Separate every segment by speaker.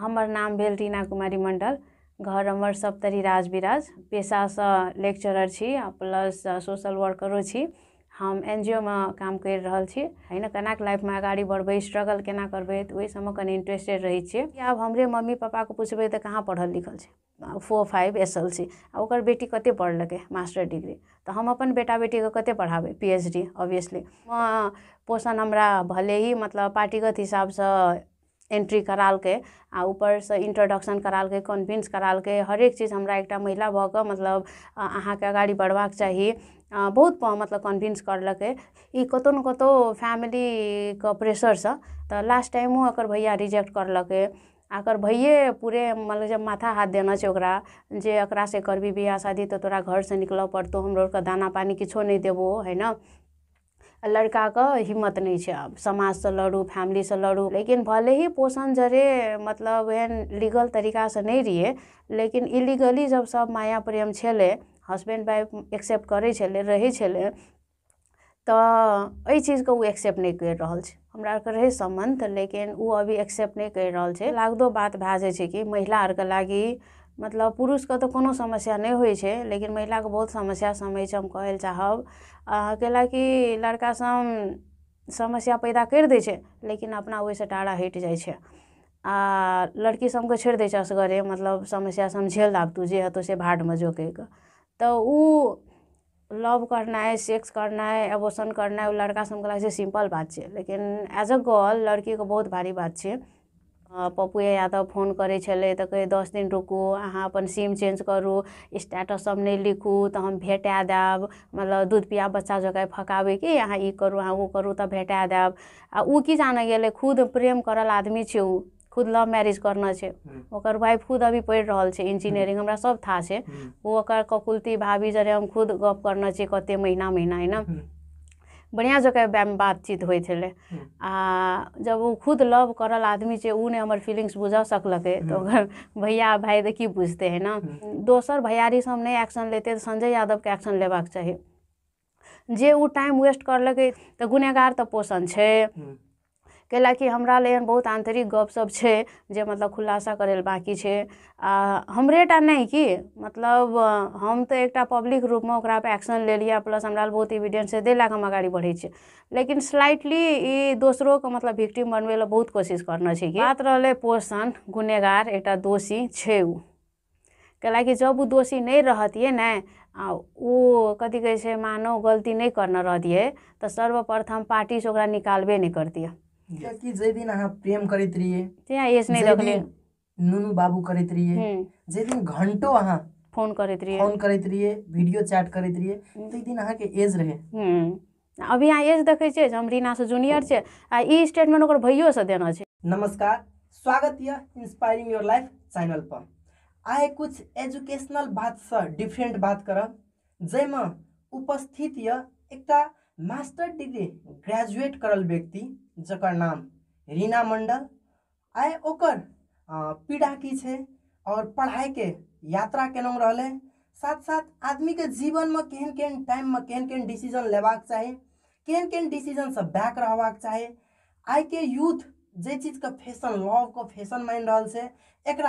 Speaker 1: हमर नाम भेल रीना कुमारी मण्डल घर हमर सप्तरी राजविराज पेशा पेशासँ लेक्चरर छी प्लस सोशल वर्करो छी हम एन जी काम करि रहल छी होइन कनाक लाइफ लाइफमे आगाड़ी बढ़बै स्ट्रगल केना करबै तऽ ओहि सबमे कनि इंटरेस्टेड रहै छियै आब हमरे मम्मी पापाके पुछबै तऽ कहाँ पढ़ल लिखल छै four five S L C आ ओकर बेटी कतेक पढ़लकै मास्टर डिग्री तऽ हम अपन बेटा बेटीके कतेक पढ़ाबै पी एच डी ऑब्वियसली पोषण हमरा भले ही मतलब पार्टीगत हिसाबसँ एंट्री कराल के आ से इंट्रोडक्शन कराल के कॉन्विन्स कराल के हरेक चीज हमरा एक महिला भऽ कऽ मतलब अहाँके आगाड़ी बढ़बाक चाही बहुत मतलब कन्विन्स करलकै ई कतहु ने कतहु फैमिलीके प्रेशरसँ तऽ लास्ट टाइमो एक भैया रिजेक्ट करलकै आकर भैये पूरे मतलब जब माथा हाथ देने छै ओकरा जे एकरासँ करबी बियाह शादी तो तोरा घरसँ निकलऽ पड़तौ हमरो आओरके दाना पानी किछो नहीं देबो है ने लड़काके हिम्मत नहि छै आब समाजसँ लड़ू फैमिलीसँ लड़ू लेकिन भले ही पोषण जरे मतलब एहन लीगल तरीकासँ नहि रहिए लेकिन इलीगली जब सब माया प्रेम छलै हस्बैंड वाइफ एक्सेप्ट करै छलै रहै छलै तऽ एहि चीजके ओ एक्सेप्ट नहि करि रहल छै हमरा आरके रहै सम्बन्ध लेकिन ओ अभी एक्सेप्ट नहि करि रहल छै लागदो बात भए जाइ छै कि महिला आरके लागि मतलब पुरुषके तऽ कोनो समस्या नहीं होइ छै लेकिन महिलाके बहुत समस्या सभ अछि हम कहै लए चाहब कैलाकि लड़का सभ समस्या पैदा कर दै लेकिन अपना ओहिसँ टारा हटि जाइ छै आ लड़की सभके छोड़ि दै असगरे मतलब समस्या समझै लए आब तू जे हेतौ से में जो कहि कऽ तऽ ओ लव करनाइ सेक्स करनाइ एबोशन करना है लड़का सभके लागै छै बात है लेकिन एज अ गर्ल लड़की लड़कीके बहुत भारी बात है पप्पुए यादव फोन करै छलै तऽ कहै दस दिन रुकू अहाँ अपन सिम चेंज करू स्टेटस सब नहि लिखू तऽ हम भेटा देब मतलब दूध पिया बच्चा जकाँ फकाबै कि अहाँ ई करू अहाँ ओ करू तऽ भेटा देब आ ओ की जानऽ गेलै खुद प्रेम करल आदमी छै ओ खुद लव मैरिज करना छै ओकर वाइफ खुद अभी पढ़ि रहल छै इंजीनियरिंग हमरा सब था छै ओ ओकर ककुलती भाभी जरे हम खुद गप करने छियै कते महीना महीना है ना बढ़िया जकाँ बातचीत हो हम्म। जब वो खुद लव करल आदमी से ओ नहि हमर फीलिङ्ग्स बुझऽ सकलकै हम्म। तो भैया भाई तो की बुझते है ना हम्म। दोसर से हम नहीं एक्शन लेते संजय संजय के एक्शन लेबाक चाहिए जे ओ टाइम वेस्ट लगे तो गुनेगार तो पोषण है कैलाकि हमरा लेल बहुत आंतरिक गप सब जे मतलब खुलासा करे लए बाँकी आ हमरे टा नहि की मतलब हम तो एक पब्लिक रूपमे ओकरापर एक्शन ले लिया प्लस हमरा बहुत एविडेंस छै ताहि लए हम आगाड़ी बढ़े लेकिन स्लाइटली दोसरों के मतलब विक्टिम बनबै ला बहुत कोशिश करने छै कि बात रहलै पोषण गुनेगार एक दोषी छै ओ कैलाकि जब ओ दोषी नहीं रहतियै ने आ ओ कथी कहै छै मानव गलती नहि करने रहतियै तो सर्वप्रथम पार्टी से निकालबे नहि करतियै
Speaker 2: कियाकि जे दिन अहाँ प्रेम करित रहिए त्यहाँ एज नै रखले नुनु बाबू करित रहिए हम्म। जे दिन घंटो अहाँ
Speaker 1: फोन करित रहिए फोन
Speaker 2: करित रहिए वीडियो चैट करित रहिए हम्म। ते दिन अहाँ के एज रहे
Speaker 1: हम्म। अभी अहाँ एज देखै छियै हम रीना से जूनियर छै आ ई स्टेटमेंट ओकर भइयो से देना छै नमस्कार स्वागत
Speaker 2: यऽ इंस्पायरिंग योर लाइफ चैनल पर आए कुछ एजुकेशनल बात से डिफरेंट बात करब जाहिमे उपस्थित यऽ एकटा मास्टर डिग्री ग्रेजुएट करल व्यक्ति जकर नाम रीना मंडल आए ओकर पीड़ा की छे और पढ़ाई के यात्रा केलहुँ रहले साथ साथ जीवन में केहन केहन में केहन केहन डिसीजन लेवाक चाही केहन केहन से बैक चाहिए आई के यूथ जे का फैशन लवके फैशन मान रहा है एक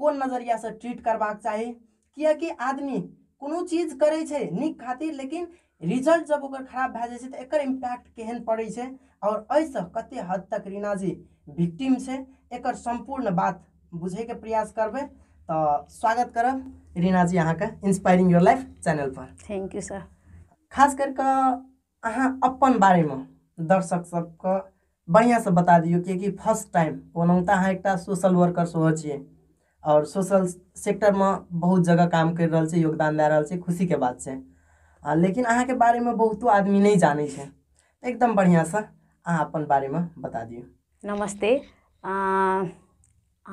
Speaker 2: कौन नज़रिया से ट्रीट करबाक चाही कि आदमी कोनो चीज करे छे निक खातिर लेकिन रिजल्ट जब ओकर खराब भए जाइ छै एकर इम्पैक्ट केहन पड़े और ऐसे कते हद तक रीना जी विक्टिम से एक संपूर्ण बात बुझे के प्रयास करबे तो स्वागत करब रीना जी अहाँ के इंस्पायरिंग योर लाइफ चैनल पर थैंक यू सर खास करके अहाँ अपन बारे में दर्शक सबको बढ़िया से बता दियो क्योंकि फर्स्ट टाइम ओनाहुता अहाँ एक सोशल वर्कर सो छे और सोशल सेक्टर में बहुत जगह काम कर रहा है योगदान दे रहा है खुशी के बात से लेकिन अहाँ के बारे में बहुत आदमी नहीं जाने एकदम बढ़िया से अपन बारे में बता दियो
Speaker 1: नमस्ते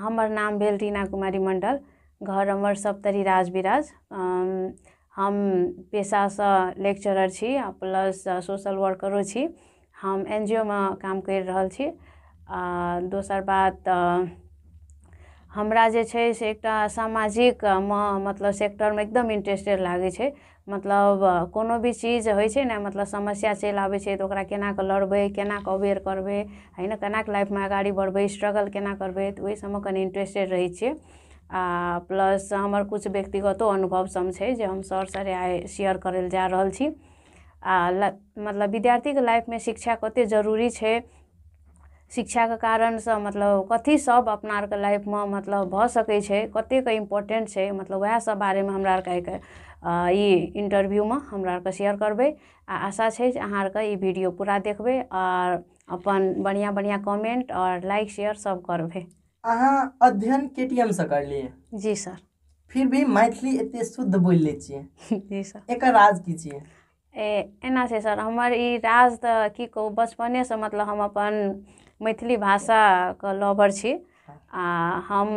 Speaker 1: हमार नाम भेल रीना कुमारी मंडल घर हमार सप्तरी राज विराज हम पेशा से लेक्चरर छी प्लस सोशल वर्करो छी हम एन में काम कर रहल छी दोसर बात हमरा जे छै से एकटा सामाजिक मतलब में एकदम इंटरेस्टेड लागे छै मतलब कोनो भी चीज हो मतलब समस्या चल आबै छै तऽ ओकरा केना कऽ लड़बै केना कऽ अबेर करबै है ने केना कऽ लाइफमे आगाड़ी बढ़बै स्ट्रगल केना करबै तऽ ओहि सबमे कनि इन्टरेस्टेड रहै छियै आ प्लस हमर किछु व्यक्तिगतो अनुभव सम छै जे हम सर सरे आइ शेयर करै लए जा रहल छी आ मतलब विद्यार्थीके लाइफमे शिक्षा कतेक जरूरी छै शिक्षाके कारणसँ मतलब कथी सब अपना आरके लाइफमे मतलब भऽ सकै छै कतेक इम्पोर्टेन्ट छै मतलब वएह सब बारेमे हमरा आरके आइके ई इंटरव्यूमे हमरा आरके शेयर करब आ आशा है जे अहाँ आरके वीडियो पूरा देखबै और अपन बढ़िया बढ़िया कमेंट और लाइक शेयर सब करबै
Speaker 2: अहाँ अध्ययन के टी एम से कर लिए जी सर
Speaker 1: फिर भी मैथिली एत
Speaker 2: शुद्ध बोल ले
Speaker 1: जी सर एक राज की छियै ए एना से सर हमारे ई राज तऽ कहो बचपने से मतलब हम अपन मैथिली भाषा भाषाके लवर छी आ हम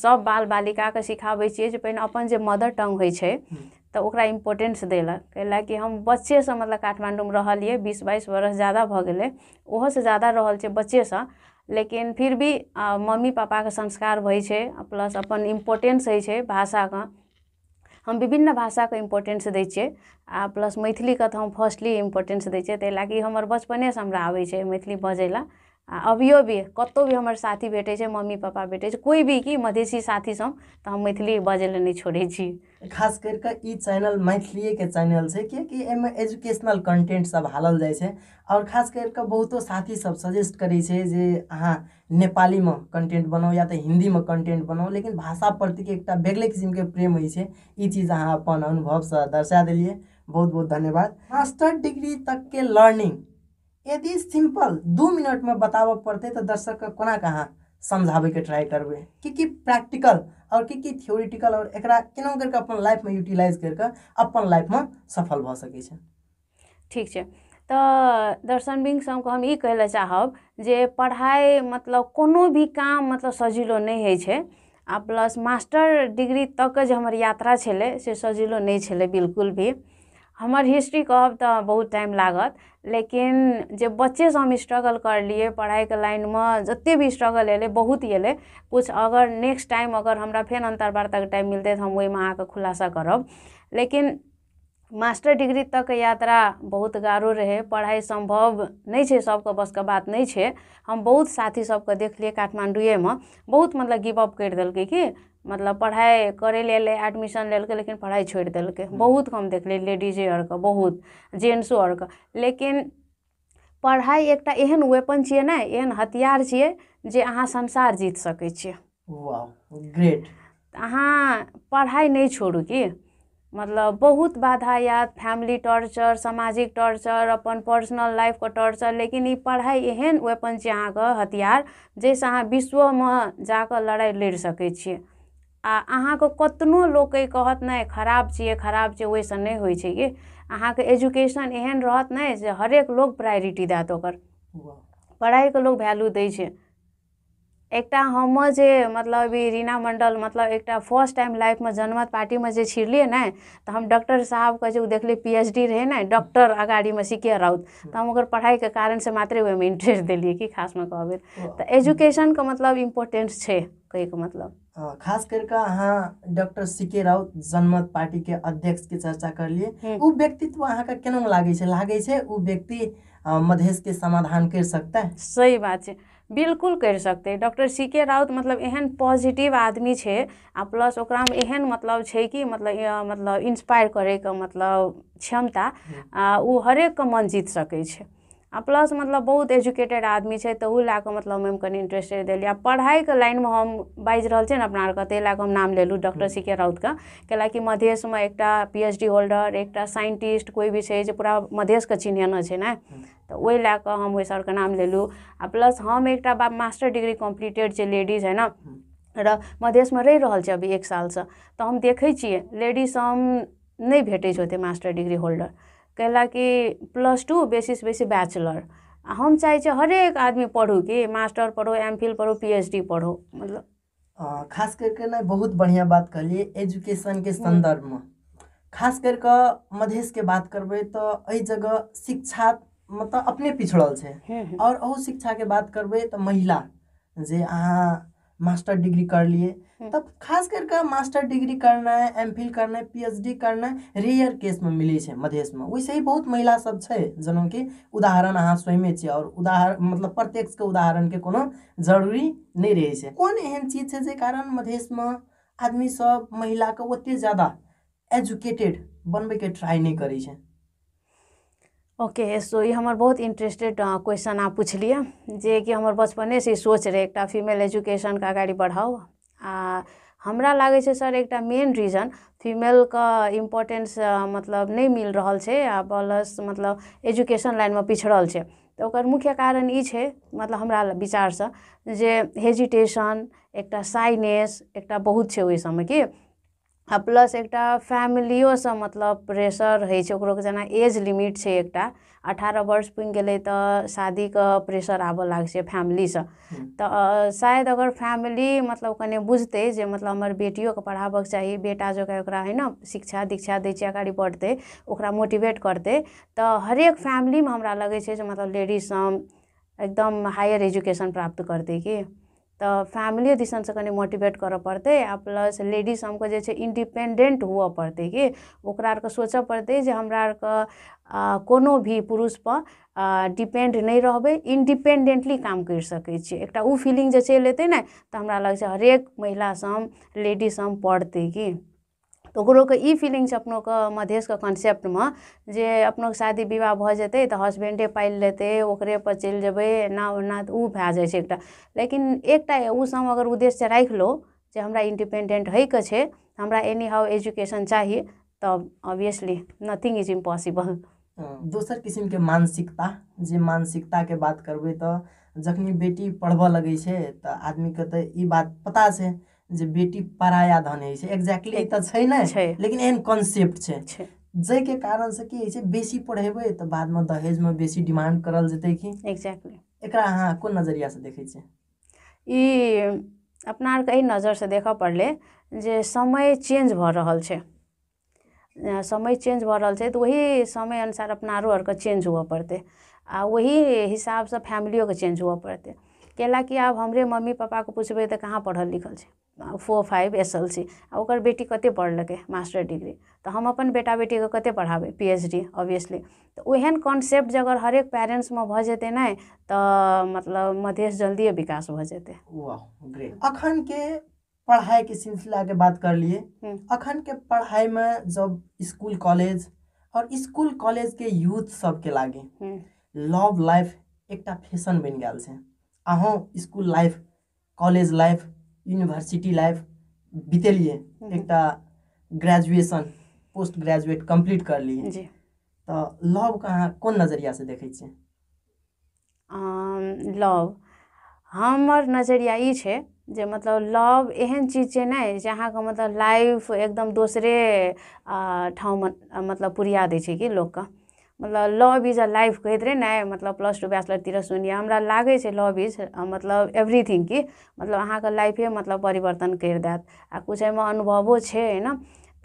Speaker 1: सब बाल बालिका के सिखाबे छी जे पहिने अपन जे मदर टंग होइ छै हम्म। तो ओकरा इम्पोर्टेंस देलक कैला कि हम बच्चे से मतलब में रहिए बीस बाईस बरस जादा भऽ गेलै ओहोसँ जादा रहल बच्चे से लेकिन फिर भी मम्मी पापा के संस्कार होइ प्लस अपन इम्पोर्टेंस है भाषा भाषाके हम विभिन्न भाषाके इम्पोर्टेंस दै छियै आ प्लस के तो हम फर्स्टली इम्पोर्टेंस दै छियै ताहि हमारे बचपने से बचपनेसँ हमरा आबै मैथिली बजै लए आ अभियो भी कतौ भी हमारे साथी भेटे मम्मी पापा भेटे कोई भी कि मधेसी साथी सब तऽ हम मैथिली बजे लए नहि छी खास करके
Speaker 2: चैनल ई चैनल चैनल है क्या कि एजुकेशनल कंटेंट सब हालल जाइ छै आओर खास करि कऽ बहुतो सब सजेस्ट करे अहाँ जे में नेपालीमे बनाओ या या हिंदी में कन्टेन्ट बनाओ लेकिन भाषा के एकटा बेगले के प्रेम होइ छै ई चीज अहाँ अपन से दर्शा दिलिये बहुत बहुत धन्यवाद मास्टर डिग्री तक के लर्निंग यदि सिंपल दू मिनट में पड़ते तो दर्शक के कोना कहाँ समझा के ट्राई करबे कि की प्रैक्टिकल और कि की थ्योरिटिकल और एक केना करके अपन में यूटिलाइज करके अपन में सफल भ सके छे
Speaker 1: ठीक छै तो दर्शन बिंग सब हम ई कहै चाहब जे पढ़ाई मतलब कोनो भी काम मतलब सजिलो नहीं है छे आ प्लस मास्टर डिग्री तक जे हमर यात्रा छे से सजिलो नहीं छलै बिल्कुल भी हमर हिस्ट्री कहब तऽ बहुत टाइम लागत लेकिन बच्चे से हम स्ट्रगल कर लिए पढ़ाई के लाइन में जते भी स्ट्रगल अयलै बहुत ही कुछ अगर नेक्स्ट टाइम अगर हमरा फेर अन्तर्वार्ताके टाइम मिलते तऽ हम ओहिमे अहाँके खुलासा करब लेकिन मास्टर डिग्री तकके यात्रा बहुत रहे पढ़ाई संभव नहीं है छै बस के बात नहीं है हम बहुत साथी देख सभके देखलियै में बहुत मतलब गिवअप करि देलकै कि मतलब करे ले ले एडमिशन लेलकै लेकिन पढ़ाई छोड़ देलकै हम्म। बहुत कम ले लेडीजे का बहुत और का लेकिन पढ़ाई एक एहन वेपन छे ना एहन हथियार छे जे अहाँ संसार जीत सकै छियै ग्रेट अहाँ पढ़ाई नहीं छोड़ू कि मतलब बहुत बाधा आयत फैमिली टॉर्चर सामाजिक टॉर्चर अपन पर्सनल लाइफ का टॉर्चर लेकिन ये पढ़ाई एहन वेपन अहाँ अहाँके हथियार जैसे अहाँ विश्व में जाकर लड़ाई लड़ सके आ अहाँ को कितनो लोग कहत नहीं खराब चाहिए खराब चाहिए वैसा नहीं हो छै कि अहाँके एजुकेशन एहन रहत ने जे हरेक लोग प्रायोरिटी देत पढ़ाई के लोग वैल्यू दै छै एक हम जे मतलब ई रीना मंडल मतलब एक फर्स्ट टाइम लाइफमे जनमत पार्टीमे जे छिड़लियै ने तो हम डॉक्टर साहब के ओ देखलियै पी एच डी रहै डॉक्टर अगाड़ीमे सी के राउत तऽ हम ओकर पढ़ाइके कारणसँ मात्रे में इंटरेस्ट दिलिए कि खास में खासमे तो एजुकेशन एजुकेशनके मतलब इम्पोर्टेन्स छै कहैके मतलब
Speaker 2: खास करके अहाँ डॉक्टर सी के राउत जनमत पार्टी के अध्यक्ष के चर्चा कर लिए हम्म। उ व्यक्तित्व तो अहाँ का केना लागे छे लागे छे उ व्यक्ति मधेस के समाधान कर सकता
Speaker 1: है सही बात है बिल्कुल कर सकते डॉक्टर सी के राउत मतलब एहन पॉजिटिव आदमी है आ प्लस में एहन मतलब है कि मतलब मतलब इंस्पायर करे के मतलब क्षमता हम्म। आ, हर हरेक का मन जीत सके आ प्लस मतलब बहुत एजुकेटेड आदमी छै तऽ ओ लए कऽ मतलब हम कनि इंटरेस्टेड देलियै आ पढ़ाइके लाइनमे हम बाजि रहल छियै ने अपना आरके ताहि लए कऽ हम नाम लेलहुँ डॉक्टर सी के राउतके कैलाकि मधेशमे एकटा पी एच डी होल्डर एकटा साइंटिस्ट कोइ भी छै जे पूरा मधेशके चिन्हने छै ने तऽ ओहि लए कऽ हम ओहि सरके नाम लेलहुँ आ प्लस हम एकटा बाप मास्टर डिग्री कम्प्लीटेड जे लेडीज है ने र मधेशमे रहि रहल छै अभी एक सालसँ तऽ हम देखै छियै लेडीज हम नहि भेटै छै ओतेक मास्टर डिग्री होल्डर कि प्लस टू बेसिस बेसी बैचलर हम चाहे हर हरेक आदमी पढ़ू कि मास्टर पढ़ो एम फिल पढ़ो पीएचडी पढ़ो मतलब
Speaker 2: खास करके ना बहुत बढ़िया बात करिए एजुकेशन के हम्म। संदर्भ में खास करके मधेश के बात करब तो जगह शिक्षा मतलब अपने पिछड़ल है हम्म, हम्म। और अहू शिक्षा के बात करब तो महिला जे अहाँ मास्टर डिग्री कर लिए तब खास करके मास्टर डिग्री करना है एम फिल करना है पीएचडी करना है रेयर में मिले मधेश में वैसे ही बहुत महिला सब जनों के उदाहरण अहाँ स्वयं छियै और उदाहरण मतलब उदाहरण के कोनो जरूरी नहीं रहे छै कौन एहन चीज है जे कारण में आदमी सब के ओते ज्यादा एजुकेटेड के ट्राई नहीं करै छै
Speaker 1: ओके सो ये हमारे बहुत इंटरेस्टेड क्वेश्चन अहाँ जे कि हमर बचपने से सोच रहे एक फीमेल का गाड़ी बढ़ाओ आ हमरा लागै सर एक मेन रीजन फीमेल फीमेलके इम्पोर्टेन्स मतलब नहीं मिल रहा है प्लस मतलब एजुकेशन लाइन में पिछड़ल तो मुख्य कारण ई छै मतलब हमरा विचारसँ जे हेजिटेशन एक साइनेस एक बहुत छै ओहि सबमे की आ प्लस एकटा फैमिलियोसँ मतलब प्रेशर होइ छै एज लिमिट छै एकटा अठार वर्ष पुगेले गेलै शादीको प्रेसर प्रेशर आबऽ लागै छै त सायद अगर फ्यामिली मतलब कने बुझतै जे मतलब हाम्रो बेटियोको पढाबक चाहिँ बेटा जो ओकरा होइन शिक्षा दीक्षा दै छै अगाडि बढ़तै ओकरा मोटिवेट करतै त हरेक फ्यामिलीमा हमरा लगै छ जे मतलब लेडीज एकदम हायर एजुकेसन प्राप्त करतै कि फैमिली फैमिलियो से कनि मोटिवेट करऽ पड़तै आओर प्लस लेडीज सबके जे छै पड़ते कि ओकरा आरके सोचऽ पड़तै जे हमरा आरके कोनो भी पुरुषपर डिपेन्ड नहि रहबै इन्डिपेन्डेन्टली काम कर सकै एक एकटा ओ चल जे ना तो ने तऽ हमरा लगै छै हरेक महिलासँ लेडीज हम कि तो ओकरोके के फीलिंग मधेश के कॉन्सेप्ट में जे के शादी विवाह भ जेतै तो हस्बैंडे पालि ओकरे पर चल जब एना ओना तो भ जाए एक लेकिन एकटा ओ सम अगर उद्देश्य राखि लो जे हमरा इन्डिपेन्डेन्ट है छै हमरा एनी हाउ एजुकेशन चाहिए तब ऑब्वियसली नथिंग इज इम्पॉसिबल
Speaker 2: दोसर के मानसिकता मानसिकता के बात करबे तो जखनी बेटी पढ़बऽ लगे तो आदमी के तो बात पता है जे बेटी पराया धन है एक्जैक्टली ई तऽ छै लेकिन एहन कॉन्सेप्ट छै जाहिके कारणसँ की होइ छै बेसी बाद में दहेज में बेसी डिमांड करल जेतै कि
Speaker 1: एक्जैक्टली एकरा अहाँ कोन नजरियासँ देखै छियै ई अपना आरके एहि नजरसँ देखऽ पड़लै जे समय चेंज भऽ रहल छै समय चेंज भऽ रहल छै तो वही समय अनुसार अपना आरो आरके चेंज हुआ पड़ते आ वही हिसाब से फैमिलियों फैमिलियोके चेंज हुअ पड़तै कि आब हमरे मम्मी को पुछबै तो कहाँ पढ़ल लिखल छे four five S L C आ बेटी बेटी पढ़ पढ़लकै मास्टर डिग्री तो हम अपन बेटा को कते पढ़ाबे पी एच डी ऑब्वियसली तो ओहन कॉन्सेप्ट जे अगर हरेक में भऽ जेते ना तो मतलब मधेश जल्दी विकास भ जेते अखन के
Speaker 2: पढ़ाई के सिलसिला के बात कर लिए हम्म। अखन के पढ़ाई में जब स्कूल कॉलेज और स्कूल कॉलेज के यूथ सब के लागे लव हम्म। लाइफ एक फैशन बन गया अहों school life college life university life बीतलिए हम्म। एक ग्रेजुएशन पोस्ट ग्रेजुएट कम्प्लीट कर लिए तो लव के अहाँ कौन नजरिया से देखे
Speaker 1: लव हमर नजरिया ई जे मतलब लव एहन चीज छै ना जे अहाँके मतलब लाइफ एकदम दोसरे ठाव मतलब पुरिया दै छै कि लोकके मतलब लभ इज अ लाइफ कहैत रहै ने मतलब प्लस टू बैचलरतिर सुनियै हमरा लागै छै लभ इज मतलब एवरीथिंग कि मतलब अहाँके लाइफे मतलब परिवर्तन करि देत आ किछु एहिमे अनुभवो छै होइन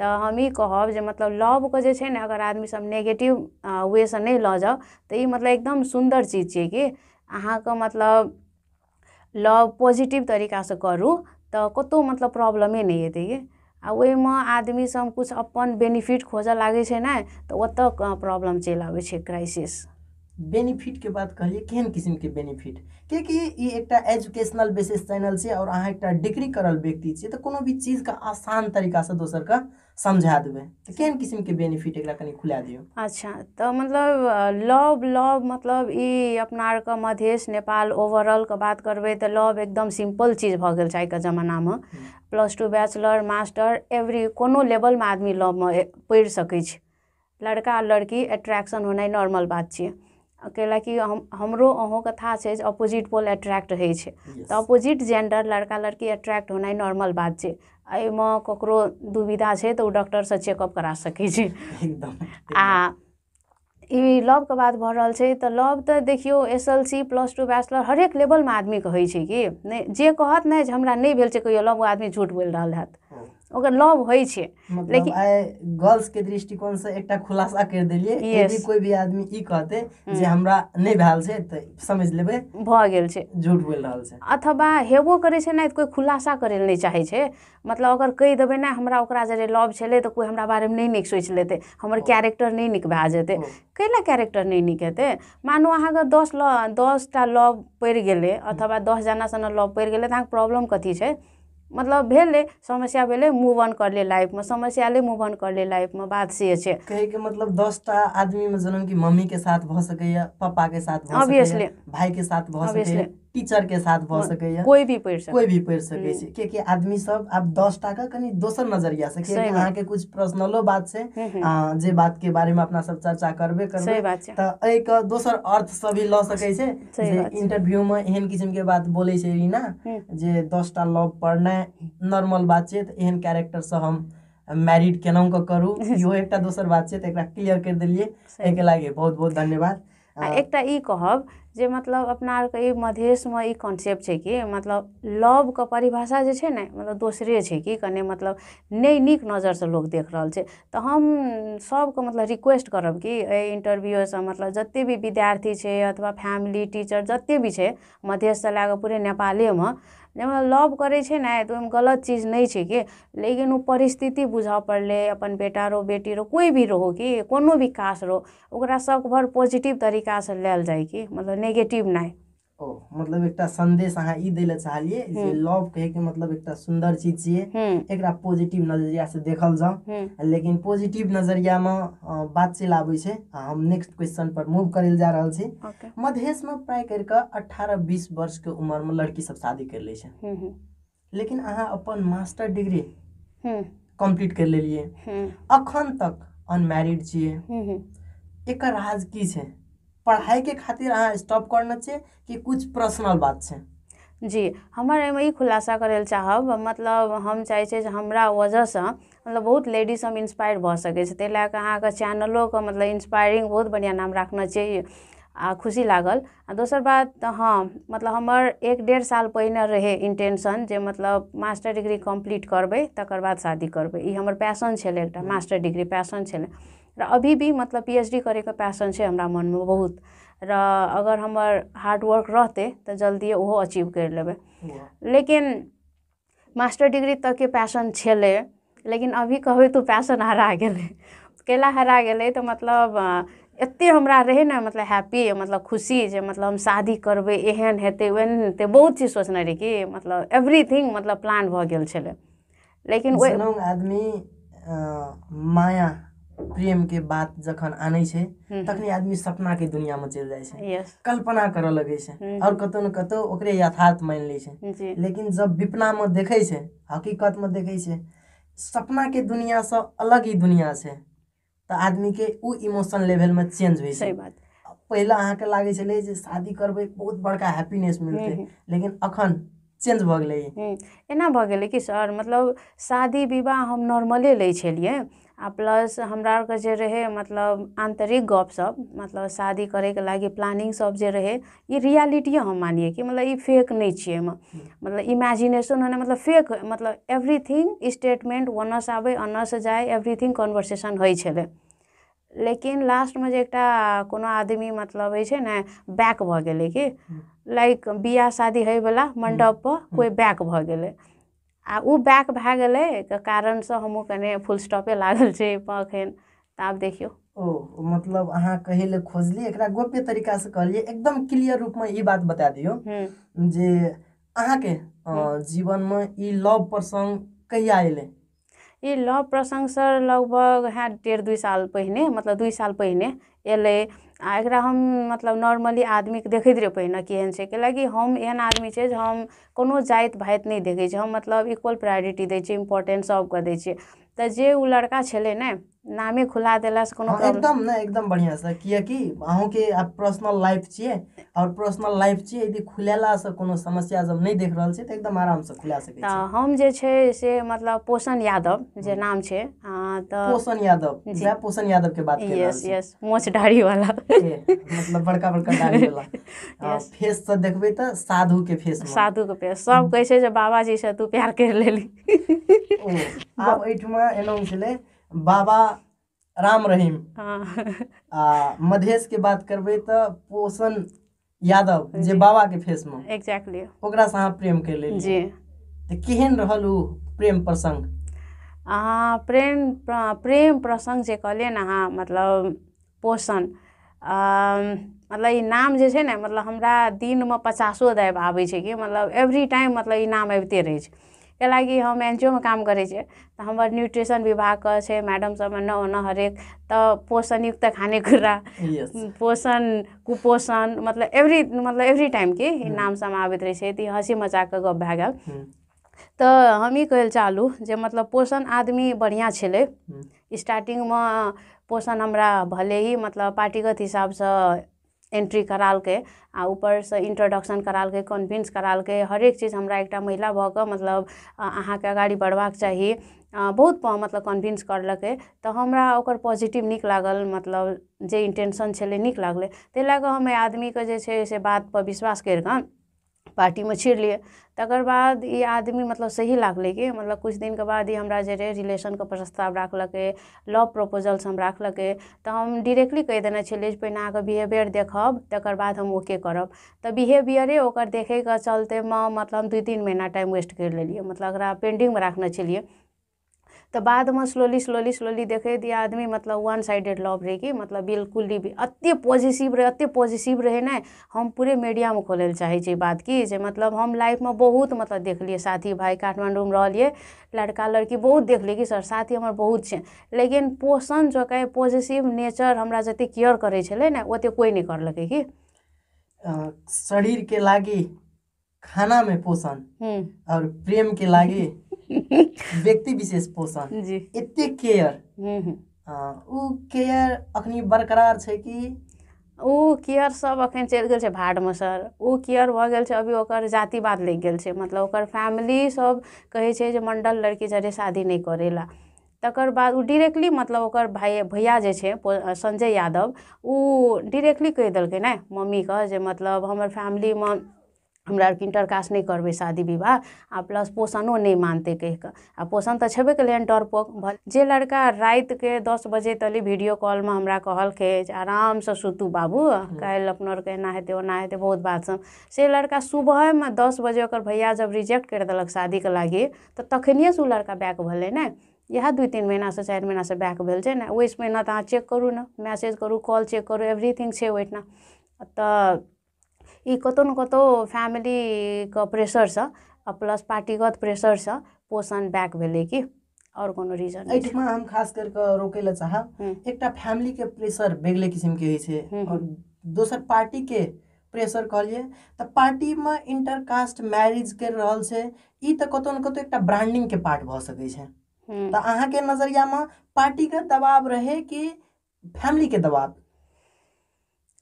Speaker 1: तऽ हम ई कहब जे मतलब लवके जे छै ने अगर आदमीसभ नेगेटिव वेसँ नहि लऽ जाउ तऽ ई मतलब एकदम सुन्दर चीज छियै कि अहाँके मतलब लव पॉजिटिव तरीकासँ करू तऽ कतौ मतलब प्रॉब्लमे नहि हेतै आ ओहिमे आदमी किछु अपन बेनिफिट खोजऽ लागै छै ने तऽ ओतय प्रॉब्लम चलि आबै छै क्राइसिस बेनिफिट के बात कहिए
Speaker 2: केहन किस्म के बेनिफिट क्योंकि ये एक एजुकेशनल बेसिस चैनल से और अहाँ एक डिग्री करल व्यक्ति छियै तो कोनो भी चीज़ का आसान तरीका से दोसर का समझा देवे तो केहन किस्म के बेनिफिट एक कहीं खुला दियो
Speaker 1: अच्छा तो मतलब लव लव मतलब ये अपना आरके मधेश नेपाल ओवरऑल के बात करबे तो लव एकदम सिंपल चीज भऽ गेल के जमाना में plus two bachelor master every कोनो लेवल में आदमी लवमे पढ़ि सकै छै लड़का लड़की अट्रैक्शन होना नॉर्मल बात छियै कि हम हमरो कथा है अपोजिट ऑपोजिट पोल अट्रैक्ट हो तो अपोजिट जेंडर लड़का लड़की अट्रैक्ट होना नॉर्मल बात है अम ककरो दुविधा है तो डॉक्टर से चेकअप करा सकै आ लव के बात भऽ रहल छै लव तो देखियो S L C plus two bachelor हरेक लेवलमे आदमीके होइ छै कि नहीं जे कहत ने हमरा भेल लव आदमी झूठ बोल रहा है ओकर लाभ होइ छै मतलब लेकिन आइ
Speaker 2: गर्ल्स के दृष्टिकोण से एकटा खुलासा कर देलियै यदि कोई भी आदमी ई कहते हम्म। जे हमरा नहि भेल छै तऽ
Speaker 1: समझि लेबै भऽ गेल छै झूठ बोल रहल छै अथवा हेबो करै छै ने तऽ खुलासा करै लए नहि चाहै छै मतलब अगर कहि देबै ने हमरा ओकरा जरे लव छलै तऽ कोइ हमरा बारेमे नहि निक सोच लेतै हमर कैरेक्टर नहि निक भए जेतै कै लए कैरेक्टर नहि निक हेतै मानू अहाँ अगर दस लव टा लव पड़ि गेलै हम्म। अथवा दस जना सना लव पड़ि गेलै तऽ अहाँके प्रॉब्लम कथी छै मतलब भेलै समस्या भेलै मुभ अन कर लाइफ लाइफमे समस्या ले अन करले कर ले लाइफमे बात से छै
Speaker 2: के मतलब 10 दसटा आदमीमे मम्मी मम्मीके साथ सकैया सकैए के साथ सकैया सकैए भाइके साथ भ सकैए टीचर के साथ भऽ हाँ, सकैए कोई भी पढ़ सकै भी पढ़ सकै छै आदमी सब आब दस टाके कहीं दोसर नजरिया से कियाकि के कुछ पर्सनलो बात छै हम्म, हम्म। जे बात के बारे में अपना सब चर्चा करबे कर तऽ दोसर अर्थ से भी लॉ सकै छै जे इंटरव्यू में एहन किसिम के बात बोले छै रीना हम्म। जे दस टा लव पढ़नाइ नॉर्मल बात छै तऽ एहन कैरेक्टर से हम मैरिड केनाहुँ का करू इहो एकटा दोसर बात छै तऽ एकरा क्लियर कर देलियै एहिके लागे बहुत बहुत धन्यवाद
Speaker 1: आ एकटा ई कहब जे मतलब अपना आरके ई मधेशमे ई कॉन्सेप्ट छै कि मतलब लवके परिभाषा जे छै ने मतलब दोसरे छै कि कने मतलब नहि नीक नजरिसँ लोक देख रहल छै तऽ हम सभके मतलब रिक्वेस्ट करब कि एहि इन्टरव्यूसँ मतलब जतेक भी विद्यार्थी छै अथवा फैमिली टीचर जतेक भी छै मधेशसँ लए कऽ पूरे नेपालेमे जेना लव करे छै ने तऽ गलत चीज नहीं नहि छिकै लेकिन ओ परिस्थिति बुझ पड़े अपन बेटा रो बेटी रो कोई भी रहो कि कोनो भी कास्ट रहो ओकरा सब भर पॉजिटिव से लेल जाए कि मतलब नेगेटिव नहीं
Speaker 2: ओ मतलब एक संदेश अहाँ ई दै चाहलिए लव कहे के मतलब एक सुंदर चीज छे एक पॉजिटिव नजरिया से देखल जाओ हम्म। लेकिन पॉजिटिव नजरिया में बात चल आबे हम नेक्स्ट क्वेश्चन पर मूव कर जा रहा छी okay. मधेश में प्राय कर अठारह बीस वर्ष के उम्र में लड़की सब शादी कर ले हम्म, हम्म। लेकिन अहाँ अपन मास्टर डिग्री कंप्लीट कर लेलिए अखन तक अनमैरिड छे एक राज की छै पढ़ाई के खातिर अहाँ स्टॉप करना
Speaker 1: चाहिए कि
Speaker 2: कुछ पर्सनल बात है
Speaker 1: जी हमर एहिमे ई खुलासा करै लए चाहब मतलब हम चाहै छियै जे हमरा वजहसँ मतलब बहुत लेडीज हम इंस्पायर भऽ सकै छै ताहि लए कऽ अहाँके चैनलोके मतलब इंस्पायरिंग बहुत बढ़िआँ नाम राखने चाहिए आ खुशी लागल आ दोसर बात हँ मतलब हमर एक डेढ़ साल पहिने रहै इंटेंशन जे मतलब मास्टर डिग्री कम्प्लीट करबै तकर बाद शादी करबै ई हमर पैशन छलै एकटा मास्टर डिग्री पैशन छलै अभी भी मतलब पीएचडी करैके पैसन छै हमरा में बहुत र अगर हमर हार्डवर्क रहते तऽ जल्दिए ओहो अचीव करि लेबै लेकिन मास्टर डिग्री तक के पैसन छे लेकिन अभी कहबै तो पैसन हरा गेलै कैला हरा गेलै तऽ मतलब एतेक हमरा रहै ने मतलब हैप्पी मतलब खुशी जे मतलब हम शादी करबै एहन हेतै ओहन हेतै बहुत चीज सोचने रही कि मतलब एवरीथिंग मतलब प्लान भऽ गेल छलै
Speaker 2: लेकिन आदमी माया प्रेम के बात जखन आनै छै हम्म हम्म। तखन आदमी सपना के दुनिया में चल जाइ कल्पना करऽ लगे छै और हम्म कतौ न कतौ ओकरे यथार्थ मान लै लेकिन जब विपना में देखे छै हकीकत में देखे छै सपना के दुनिया से अलग ही दुनिया से तो आदमी के उ इमोशन लेवल में चेंज हो छै पहले अहाँके लागै छलै जे शादी करबै बहुत बड़का हैप्पीनेस मिलते लेकिन अखन चेंज भऽ गेलै
Speaker 1: एना भऽ गेलै कि सर मतलब शादी विवाह हम नॉर्मले लै छलियै आ प्लस हमरा के जे रहे मतलब गप सब मतलब शादी करे के लगे प्लानिंग सब जे रहे ये रियलिटी हम मानिए कि मतलब ये फेक नहीं छे मतलब इमेजिनेशन होने मतलब फेक मतलब एवरीथिंग स्टेटमेंट ओन्नऽसँ आबै ओन्नऽसँ जाए एवरीथिंग कन्वर्सेशन हो लेकिन लास्ट में एक कोनो आदमी मतलब है ना ने बैक भ गए कि लाइक बिया शादी मंडप पर कोई बैक भ गए आ ऊ बैक भए गेलै तऽ कारणसँ हमहूँ कने फुल स्टॉपे लागल छै एखन तऽ आब देखियौ
Speaker 2: ओ मतलब अहाँ कहै लए खोजलियै एकरा गोप्य तरीकासँ कहलियै एकदम क्लियर रूपमे ई बात बता दियौ जे अहाँके जीवनमे ई लव प्रसङ्ग कहिया एलै
Speaker 1: ई लव प्रसङ्ग सर लगभग हैत डेढ़ दुइ साल पहिने मतलब दुइ साल पहिने एलै आ हम मतलब नॉर्मली के देखते रहे पहले केहन कि कैलाकि हम एहन आदमी छियै जे हम कोनो जात भात नहीं देखे हम मतलब इक्वल प्रायोरिटी दै छियै इम्पोर्टेन्स सबके दै जे उ लड़का छे ना नामे खुला देला से कोनो हाँ, एकदम
Speaker 2: ना एकदम बढ़िया से किया कि अहूँ के आप पर्सनल लाइफ छिए और पर्सनल लाइफ छिए यदि खुलेला से कोनो समस्या जब नहीं देख रहल छिए त एकदम आराम से खुला सके छी
Speaker 1: हम जे छे से मतलब पोषण यादव जे हम्म। नाम छे हां तो पोषण यादव जे पोषण यादव के बात कर रहल यस यस मोछ दाढ़ी वाला मतलब बड़का बड़का दाढ़ी वाला फेस से देखबे त साधु के फेस साधु के फेस सब हम्म। कहै छै जे बाबा जी से तू प्यार कर लेली
Speaker 2: आब एठमा एनाउंस ले बाबा राम रहीम हाँ। आ, मधेश के बात करबे तो पोषण यादव जे बाबा के फेस में
Speaker 1: एग्जैक्टली ओकरा से प्रेम के लेल जी तो केहन रहल
Speaker 2: उ प्रेम प्रसंग
Speaker 1: अहाँ प्रेम प्रेम प्रसंग जे कहलियै ने अहाँ मतलब पोषण मतलब ये नाम जे छै ना मतलब हमरा दिन में पचासो दाब आबे छे कि मतलब एवरी टाइम मतलब ये नाम आबते रहे छे के लागि हम एन काम करै छियै तऽ हमर न्यूट्रिशन विभागके छै मैडम सब ओना हरेक तऽ पोषणयुक्त खानेकुरा yes. पोषण कुपोषण मतलब एवरी मतलब एवरी टाइम के hmm. नाम सब आबैत रहै छै तऽ हँसी मजाकके गप भए गेल हम ई चाहलू जे मतलब पोषण आदमी बढ़िआँ छलै स्टार्टिंगमे hmm. पोषण हमरा भले ही मतलब पार्टीगत हिसाबसँ एंट्री कराल आ ऊपर से इंट्रोडक्शन कराल के कन्विंस हर एक चीज हमारा एक महिला भऽ कऽ मतलब अहाँके आगाड़ी बढ़बाक चाही बहुत मतलब कन्विंस करलकै तऽ हमरा ओकर पॉजिटिव निक लागल मतलब जे इंटेंशन छलै नीक लागलै ताहि लए कऽ हम एहि आदमीके जे छै से बातपर विश्वास करि में छीड़ि लिए तकर बाद ये आदमी मतलब सही लागल कि मतलब कुछ दिन के बाद ही हमरा जे रिलेशन रिलेशनके प्रस्ताव राखलकै लव प्रपोजल्स हम राखलकै तो हम डायरेक्टली कह देने छे जे पहिने बिहेवियर देखब तकर बाद हम ओके करब तऽ बिहेवियरे देखे के चलते मतलब दू तीन महीना टाइम वेस्ट कर लिए मतलब पेंडिंग में रखने छलियै तो बाद में स्लोली स्लोली स्लोली देखे दिया तो आदमी मतलब वन साइडेड लव रहे कि मतलब बिल्कुल भी अत्य पॉजिटिव रहे अत्य पॉजिटिव रहे ना हम पूरे मीडिया में खोल चाहे चाहै बात कि जे मतलब हम लाइफ में बहुत मतलब देख लिए साथी भाई काठमांडू में रहिए लड़का लड़की बहुत देख लिए कि सर साथी हमारे बहुत छे लेकिन पोषण जो कहे पॉजिटिव नेचर हमारा जैसे केयर करे ना ने कोई नहीं करल कि
Speaker 2: शरीर के लागी खाना में पोषण हम्म। और प्रेम के लागी व्यक्ति विशेष पोषण
Speaker 1: इतने केयर ओ हम्म,
Speaker 2: हम्म। हाँ,
Speaker 1: केयर अखनी बरकरार छै कि ओ केयर सब अखन चल गेल भाड में सर ओ केयर भऽ गेल छै अभी ओकर जातिवाद लग गेल छै मतलब ओकर फैमिली सब कहे छै जे मण्डल लड़की जरे शादी नहीं करै ला तकर बाद ओ डायरेक्टली मतलब ओकर भाई भैया जे छै संजय यादव ओ डायरेक्टली कहि देलकै ने मम्मीके जे मतलब हमर में हमारा आरके इंटरकास्ट नहीं करबै शादी विवाह आ प्लस पोषणों नहीं मानते कह कऽ आ पोषण तो छेबे कल डर डरपोक जे लड़का के दस बजे तली वीडियो में हमरा के आराम से सुतू बाबू हम्म। कल अपना के एना हेतु ओना हेतु बहुत बात सब से लड़का सुबह में दस बजे और भैया जब रिजेक्ट कर दिलक शादी के लगे तो तखनिएसँ से लड़का बैक भल ने इएह दू तीन चार महीना से बैक भेल छै ना वही महीना तो अहाँ चेक करू ना मैसेज करू कॉल चेक करू एवरीथिंग छै ओहिठिना तो ई कतौ न कतौ फैमिलीके प्रेशरसँ आ प्लस पार्टीगत प्रेसर प्रेशरसँ पोषण बैक भेलै की आओर कोनो रीजन एहिठमा
Speaker 2: हम खास करि कऽ रोकै लए चाहब एकटा फैमिलीके प्रेशर बेगले किसिमके होइ छै आओर दोसर पार्टीके प्रेशर कहलियै तऽ पार्टीमे इंटरकास्ट मैरिज करि रहल छै ई तऽ कतौ ने कतौ एकटा ब्रांडिंगके पार्ट भऽ सकै छै तऽ अहाँके नजरियामे पार्टीके दबाव रहै कि फैमिलीके दबाव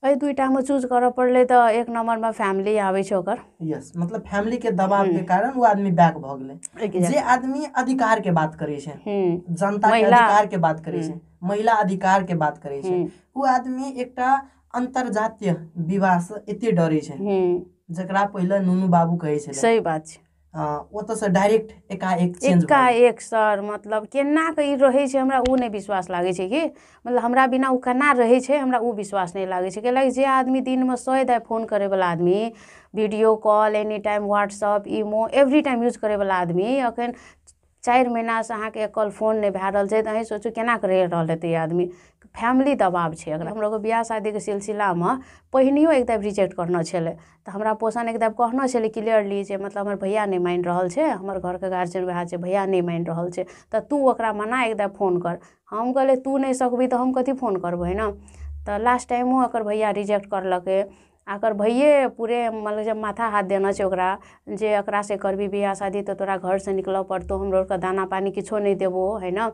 Speaker 1: भाई दुईटा में चूज करो पड़ले तो एक नंबर में फैमिली आवे छै ओकर
Speaker 2: यस मतलब फैमिली के दबाव के हम्म। कारण वो आदमी बैक भ गेले जे आदमी अधिकार के बात करे छे हम्म। जनता के अधिकार के बात करे छे महिला अधिकार के बात करे छे वो आदमी एकटा अंतरजातीय विवाह से एते डरे छे
Speaker 1: हम्म। जकरा पहले नूनू बाबू कहे छे सही बात छे ओतऽसँ डायरेक्ट एकाएक चेंज एकाएक सर मतलब केना कऽ ई हमरा ओ विश्वास लागै कि मतलब हमरा बिना ओ केना रहै हमरा विश्वास नहीं लागै छै कैलाकि जे आदमी दिन में सए दाइ फोन करैवला आदमी video call any time WhatsApp imo every time use करैवला आदमी एखन चारि महीनासँ अहाँके एक कॉल फोन नहीं भए रहल अं तऽ अहीँ सोचू केना कऽ आदमी फैमिली दबाव है अगर हमरा बिआह शादीके सिलसिलामे पहिनहिओ एक दाबि रिजेक्ट करने छलै तऽ हमरा पोषण एक दाबि कहने क्लियरली मतलब हमारे भैया नहीं मानि है हमारे हमर घरके गार्जियन उएह भैया नहीं मानि रहल छै तऽ तू ओकरा मना एक दाबि फोन कर हम कहलियै तू नहीं सकबी तो हम कथी फोन करबै ने तो लास्ट टाइमो एकर भैया रिजेक्ट करलकै आ एकर भैये पूरे मतलब जब माथा हाथ देने छै ओकरा जे एकरासँ करबी बिआह शादी तो तोरा घरसँ निकलऽ पड़तौ हमरो आरके दाना पानी किछो नहीं देबो है ने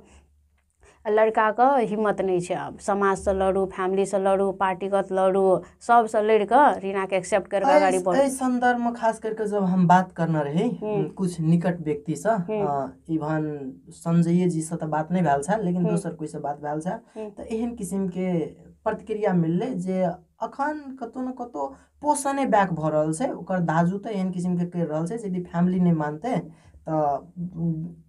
Speaker 1: लड़का लड़काके हिम्मत नहि छै समाज से लड़ू फैमिली से लड़ू पार्टीगत लड़ू सबसँ लड़ि कऽ रीनाके एक्सेप्ट कर कऽ अगाडि बढू
Speaker 2: एहि खास करिके जब हम बात करने रही हम्म। कुछ निकट व्यक्ति व्यक्तिसँ हम्म। इभन सञ्जये जीसँ तऽ बात नहीं भेल लेकिन हम्म। दोसर कोई से बात भेल छल तऽ एहन किसिमके प्रतिक्रिया मिललै जे अखन कतौ न कतौ पोषणे बैक भऽ रहल छै ओकर दाजू तऽ एहन किसिमके करि रहल छै यदि फैमिली नहि मानते तऽ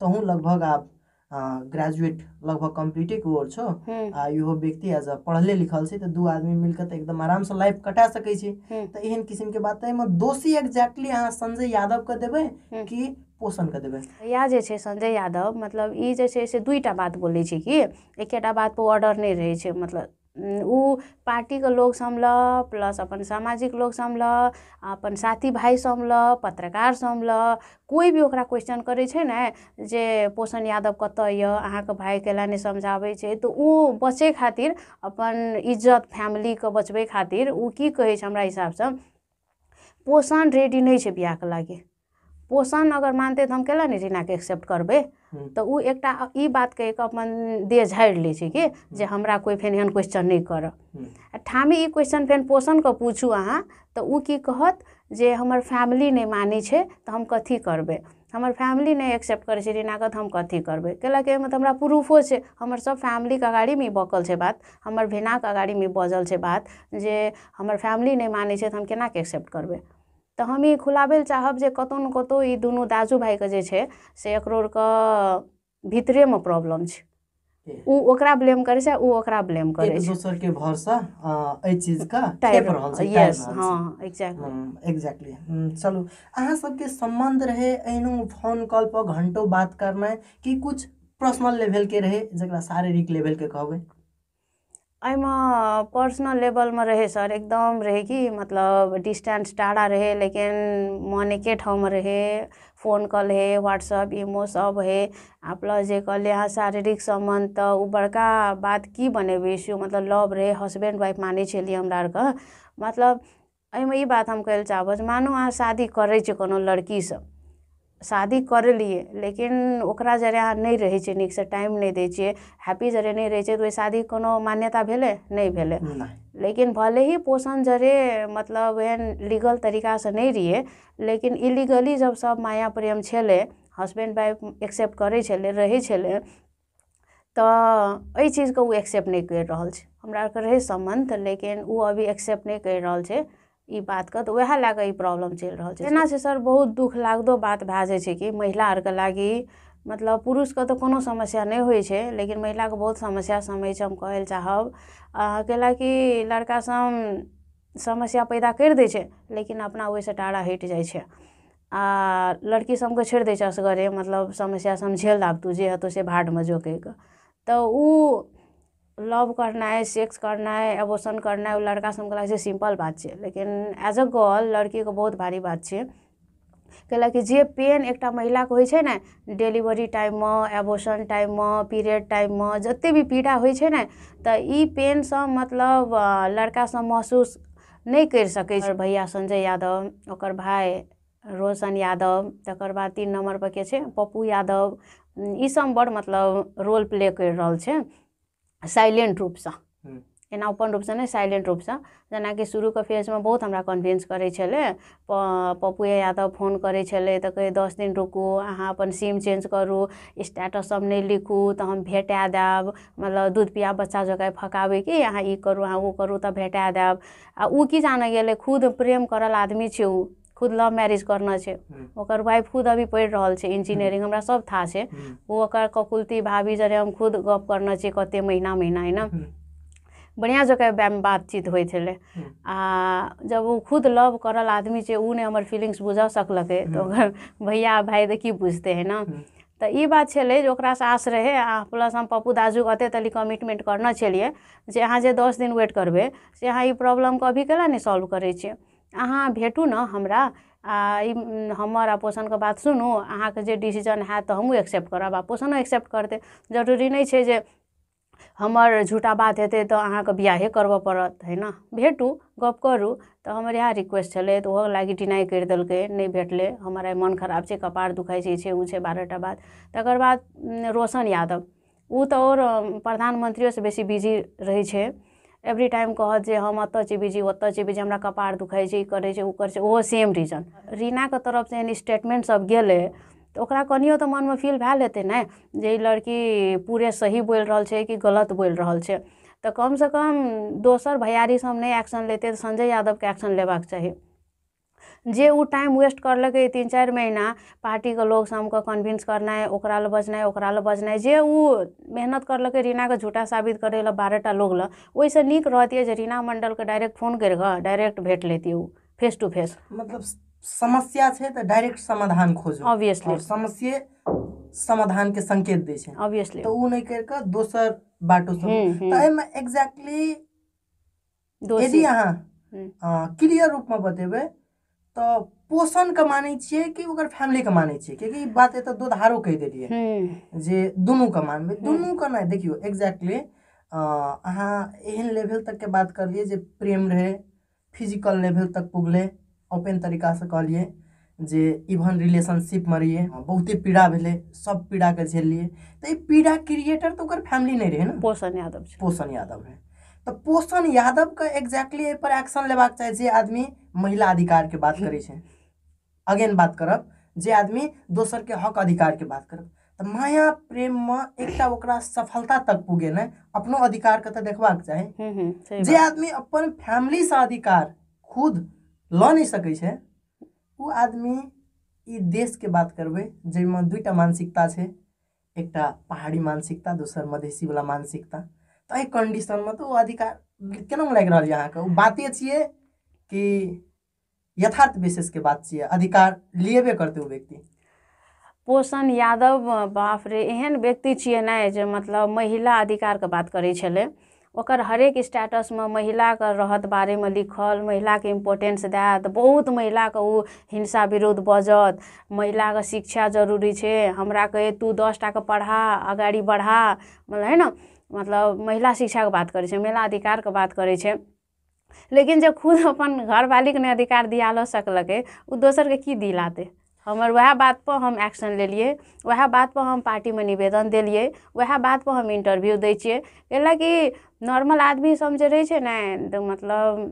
Speaker 2: तहूँ लगभग आब ग्रेजुएट लगभग कम्प्लीटे कोर छौ हम्म। आ व्यक्ति एज अ पढ़ले लिखल से तऽ दू आदमी मिलकर तऽ एकदम आरामसँ लाइफ कटा सकै छै हम्म। तऽ एहन किसिमके बात एहिमे दोषी एक्जैक्टली अहाँ संजय यादवके देबै हम्म। कि पोषण के देवे
Speaker 1: इएह जे छै संजय यादव मतलब ई जे छै से दुईटा बात बोलै छै कि एकेटा बातपर ऑर्डर नहि रहै छै मतलब पार्टी पार्टीके लोग लग प्लस अपन सामाजिक लोकसभ लग अपन साथी भाई लग पत्रकारसभ लग कोइ भी ओकरा क्वेश्चन करे छै ने जे पोषण यादव कत अइ अहाँके भाइ कैलए नहि समझाबै छै तऽ ओ बचै खातिर अपन इज्जत फैमिली के बचबै खातिर ओ कि कहै छै हमरा हिसाबसँ पोषण रेडी नहीं है छै के लागि पोषण अगर मानतै तो हम नहीं नहि के एक्सेप्ट करबै हम्म। तऽ ओ एकटा ई बातके कऽ अपन देह झाड़ि ले छै कि हम्म। हमरा कोइ फेन एहन क्वेश्चन नहीं करऽ आ ठामे ई क्वेश्चन फेन पोषणके पूछू अहाँ तो ओ की कहत जे हमर फैमिली नहीं मानै छै तऽ हम कथी करबै हमर फैमिली नहीं एक्सेप्ट करै छै रीनाके हम कथी करबै कैलाकि एहिमे तऽ हमरा प्रूफो छै हमर सब के आगाड़ीमे में बकल छै बात हमर भेनाके में बजल छै बात जे हमर फैमिली नहीं मानै छै तऽ हम के एक्सेप्ट करबै तो हम ही खुलाबे चाहब जे कतहु ने कतहु ई दुनू दाजू भाई के छै से एकरोके में प्रॉब्लम छै ओ ओकरा ब्लेम करे छै ओ ओकरा ब्लेम करे छै
Speaker 2: दोसर के भरसा एहि चीज का टाइप रहल छै यस हां
Speaker 1: एग्जैक्टली
Speaker 2: एग्जैक्टली चलू अहाँ सबके संबंध रहे एहनो फोन कॉल पर घंटों बात करना है कि कुछ पर्सनल लेवल के रहे जकरा शारीरिक लेवल के कहबै
Speaker 1: एहिमे पर्सनल लेभलमा रहे सर एकदम रहे कि मतलब डिस्टेन्स टाढ़ा रहे लेकिन मन एकै ठाउँमा रहे फोन कल हे वाट्सएप इमो सब हे प्लस जे कल शारीरिक सम्बन्ध त ऊ बड़का बात कि भने बेसी मतलब लभ रहे हस्बेन्ड वाइफ मानै छलिए हाम्रो मतलब एहिमे ई बात हम कहल चाहबज मानु आ शादी करै छै कोनो लड़कीसँ शादी कर लिए लेकिन ओकरा जरा नहीं रहे रहै निक से टाइम नहीं दे छियै हैप्पी जरे नहीं रहे छै शादी कोनो मान्यता भेले नहीं भेले लेकिन भले ही पोषण जरे मतलब एहन लीगल से नहीं रहिए लेकिन इलीगली जब सब माया प्रेम छलै हस्बैंड वाइफ एक्सेप्ट करै रहे रहै तो तऽ चीज को वो एक्सेप्ट नहीं कर रहल छै हमरा आरके रहै लेकिन वो अभी एक्सेप्ट नहीं कर रहल छै बात का तो वह लए प्रॉब्लम चल रहा है एना से सर बहुत दुख लागदो बात भए जाइ कि महिला के लागि मतलब का तो कोनो समस्या नहीं हो छे लेकिन महिलाके बहुत समस्या समय से हम कहै चाहब चाहब कि लड़का सब समस्या पैदा कर दे छे लेकिन अपना वही से टाड़ा हटि जाए छे आ लड़की सबके छोड़ दे छे असगरे मतलब समस्या समझेल आब तू जे हतो से जो जोकैके तो ओ लव करनाइ सेक्स करनाइ एबोशन करनाइ ओ लड़का सभके लागै छै सिम्पल बात है लेकिन एज अ गर्ल लड़की के बहुत भारी बात छै कैलाकि जे पेन एकटा महिलाके होइ छै ने डिलीवरी टाइममे एबोशन में पीरियड टाइम में जतेक भी पीड़ा हो छै पेन तऽ मतलब पेनसँ मतलब महसूस नहीं कर सकै भैया संजय यादव और भाई रोशन यादव तकर तीन नंबर पर के पप्पू यादव ईसभ बड़ मतलब रोल प्ले कर रहल छै साइलेंट रूप से एना ओपन रूप से नहीं साइलेंट रूप से जेना कि शुरू के फेज में बहुत हमरा कन्विंस करे छले पप्पू यादव फोन करे छले तो कहे दस दिन रुकू अहाँ अपन सिम चेंज करू स्टेटस सब नहीं लिखू तो हम भेटा देब मतलब दूध पिया बच्चा जगह फकाबे कि अहाँ ई करू अहाँ ओ करू तो भेटा देब आ ऊ की जाने गए खुद प्रेम करल आदमी छे खुद लव मैरिज करना छै हम्म। ओकर वाइफ खुद अभी पढ़ रहा है इंजीनियरिंग हमारा सब था छै हम्म। ओकर ककुलती भाभी जरे हम खुद गप करना छियै कते महीना महीना है होइन हम्म। बढ़िया जकाँ बातचीत हो जब वो खुद लव करल आदमी छै ओ नहि हमर फीलिंग्स बुझ सकल तऽ भैया भाई तऽ बुझते बुझतै है ने तऽ ई बात छलै जे आस रहे आ प्लस हम पप्पू दाजू एतेक तली कमिटमेंट करने छलियै अहाँ जे दस दिन वेट करबै से अहाँ ई प्रॉब्लमके अभी कैला नहीं सॉल्व करे छियै अहाँ भेटू न हमरा आ ई हमर आ पोषणके बात सुनू अहाँके जे डिसीजन हैत तऽ हमहूँ एक्सेप्ट करब आ पोषणो एक्सेप्ट करते जरूरी नहीं है जे झूठा बात हेतै तऽ अहाँके बिआहे करबऽ पड़त है ने भेटू गप करू तऽ हमर इएह रिक्वेस्ट छलै तऽ ओहो लागि डिनाइ करि देलकै नहि भेटलै हमर आइ खराब है कपार दुखा छै ई छै ओ छै बारहटा बात तकर बाद रोशन यादव ओ तऽ आओर प्रधानमन्त्रियोसँ बेसी बिजी रहै छै एवरी टाइम कहत जे हम एतऽ छी बिजी ओतऽ छी बिजी हमरा कपार दुखाइ छै ई करै छै ओ करै छै ओहो सेम रीजन रीनाके तरफसँ एहन स्टेटमेंट सब गेलै तो ओकरा कनियो मन में फील भेल लेते ने जे ई लड़की पूरे सही बोल रहल छै कि गलत बोलि रहल छै तऽ कमसँ कम दोसर भैयारी सब नहि एक्शन लेते संजय यादव के एक्शन लेबाक चाहिए जे उ टाइम वेस्ट लगे तीन चार महीना पार्टी के लोग सबके कन्विन्स है ओकरा बजनाए ओकरा लए जे उ मेहनत रीना के झूठा साबित करे ला बारहटा लोग लए निक रहती है जे रीना के डायरेक्ट फोन कर डायरेक्ट भेट लेती उ फेस टू फेस मतलब
Speaker 2: समस्या है तो डायरेक्ट समाधान खोजो ऑब्वियसली समाधान के संकेत दे ऑब्वियसली तो उ नहि करि दोसर बाटो सब हम्म, तऽ हम्म। एग्जैक्टली यदि अहाँ क्लियर हम्म। में बतेबै तो पोषण के मानै छियै कि ओकर फैमिली के मानै छियै किएकि ई बात एतऽ दोधारो कहि देलियै हम्म। जे दुनू के मानबै हम्म। दुनू के नहि देखियौ एग्जैक्टली अहाँ एहन लेवल तक के बात करलियै जे प्रेम रहै फिजिकल लेवल तक पुगलै ओपन तरीका से कहलियै जे इवन रिलेशनशिपमे रहियै बहुते पीड़ा भेलै सब पीड़ाके झेललियै तऽ ई पीड़ा क्रिएटर तऽ ओकर फैमिली नहि रहै ने पोषण यादव पोषण यादव रहै तऽ पोषण यादवके एक्जैक्टली एहिपर एक्शन लेबाक चाही जे आदमी महिला अधिकार के बात करे अगेन बात करब जे आदमी दोसर के हक अधिकार के बात करब तो माया प्रेम में एक सफलता तक ना अपनो अधिकार के देखवा चाहिए चाही जे आदमी अपन फैमिली से अधिकार खुद ल नहीं सके छे ओ आदमी इ देश के बात करबै जाहिमे दूटा मानसिकता है एक पहाड़ी मानसिकता दोसर मधेसी वाला मानसिकता तो कंडीशन में तो अधिकार केना लग रहा है अहाँ के बाते छे कि यथार्थ विशेष के बात चाहिए अधिकार लिएबे करते हुए व्यक्ति
Speaker 1: पोषण यादव बाप रे एहन व्यक्ति छे ना जो मतलब महिला अधिकार के बात करे छले ओकर हरेक महिला के रहत बारे में लिखल महिला के इम्पोर्टेंस दैत बहुत के उ हिंसा विरोध बजत महिला के शिक्षा जरूरी छे हमरा कहै तू दस टा के पढ़ा अगाड़ी बढ़ा मतलब है ना मतलब महिला शिक्षा के बात करे महिला महिला के बात करे लेकिन जब खुद अपन घर मालिक ने अधिकार के उ दोसर के की दिलाते वह बात पर हम एक्शन वह बात पर हम पार्टी में निवेदन वह बात पर हम इंटरव्यू दै छियै कि नॉर्मल आदमी सब जे रहै ने मतलब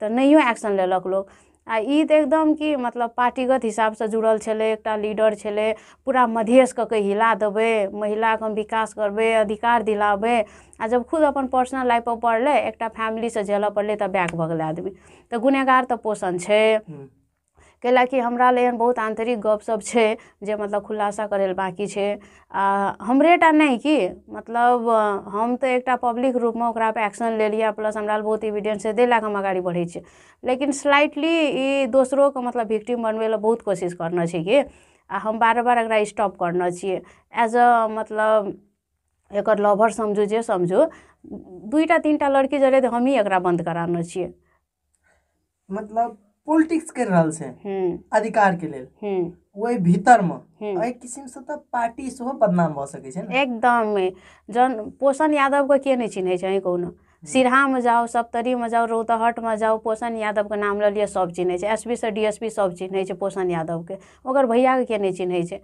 Speaker 1: तो नहीं एक्शन लेलक लोग आ ई तऽ एकदम कि मतलब पार्टीगत हिसाबसँ जुड़ल छलै एकटा लीडर छलै पूरा मधेशके के हिला देबै महिलाके हम विकास करबै अधिकार दिलाबै आ जब खुद अपन पर्सनल लाइफपर पड़लै एकटा फैमिलीसँ झेलऽ पड़लै तऽ ब्याग भगला आदमी तऽ गुनहगार तऽ पोषण छै कैलाकि हमरा लेल बहुत आंतरिक गप सब जे मतलब खुलासा करे बाक़ी बाँकी आ हमरे टा नहि की मतलब हम तो एक पब्लिक रूपमे ओकरापर एक्शन ले लिया प्लस हमरा बहुत एविडेंस छै ताहि लए हम अगाड़ी बढ़े छियै लेकिन स्लाइटली ई के मतलब विक्टिम बनबै ला बहुत कोशिश करने छै कि आ हम बार बार एकरा स्टॉप करने छियै एज अ मतलब एक लवर समझू जे समझू दूटा तीनटा लड़की जे रहै हमही एकरा बन्द कराने छियै
Speaker 2: मतलब पॉलिटिक्स कर रहा
Speaker 1: है अधिकार के लिए वही भीतर में एहि से तो पार्टी से बदनाम भ सकै एकदम जन पोषण यादव के के नहीं चिन्ह है हम्म। कौन सिरहा में जाओ सप्तरी में जाओ रोहतहट में जाओ पोषण यादव के नाम ल सब चिन्ह है एस पी से पी सब चिन्ह है पोषण यादव के और भैया के नहीं चिन्ह है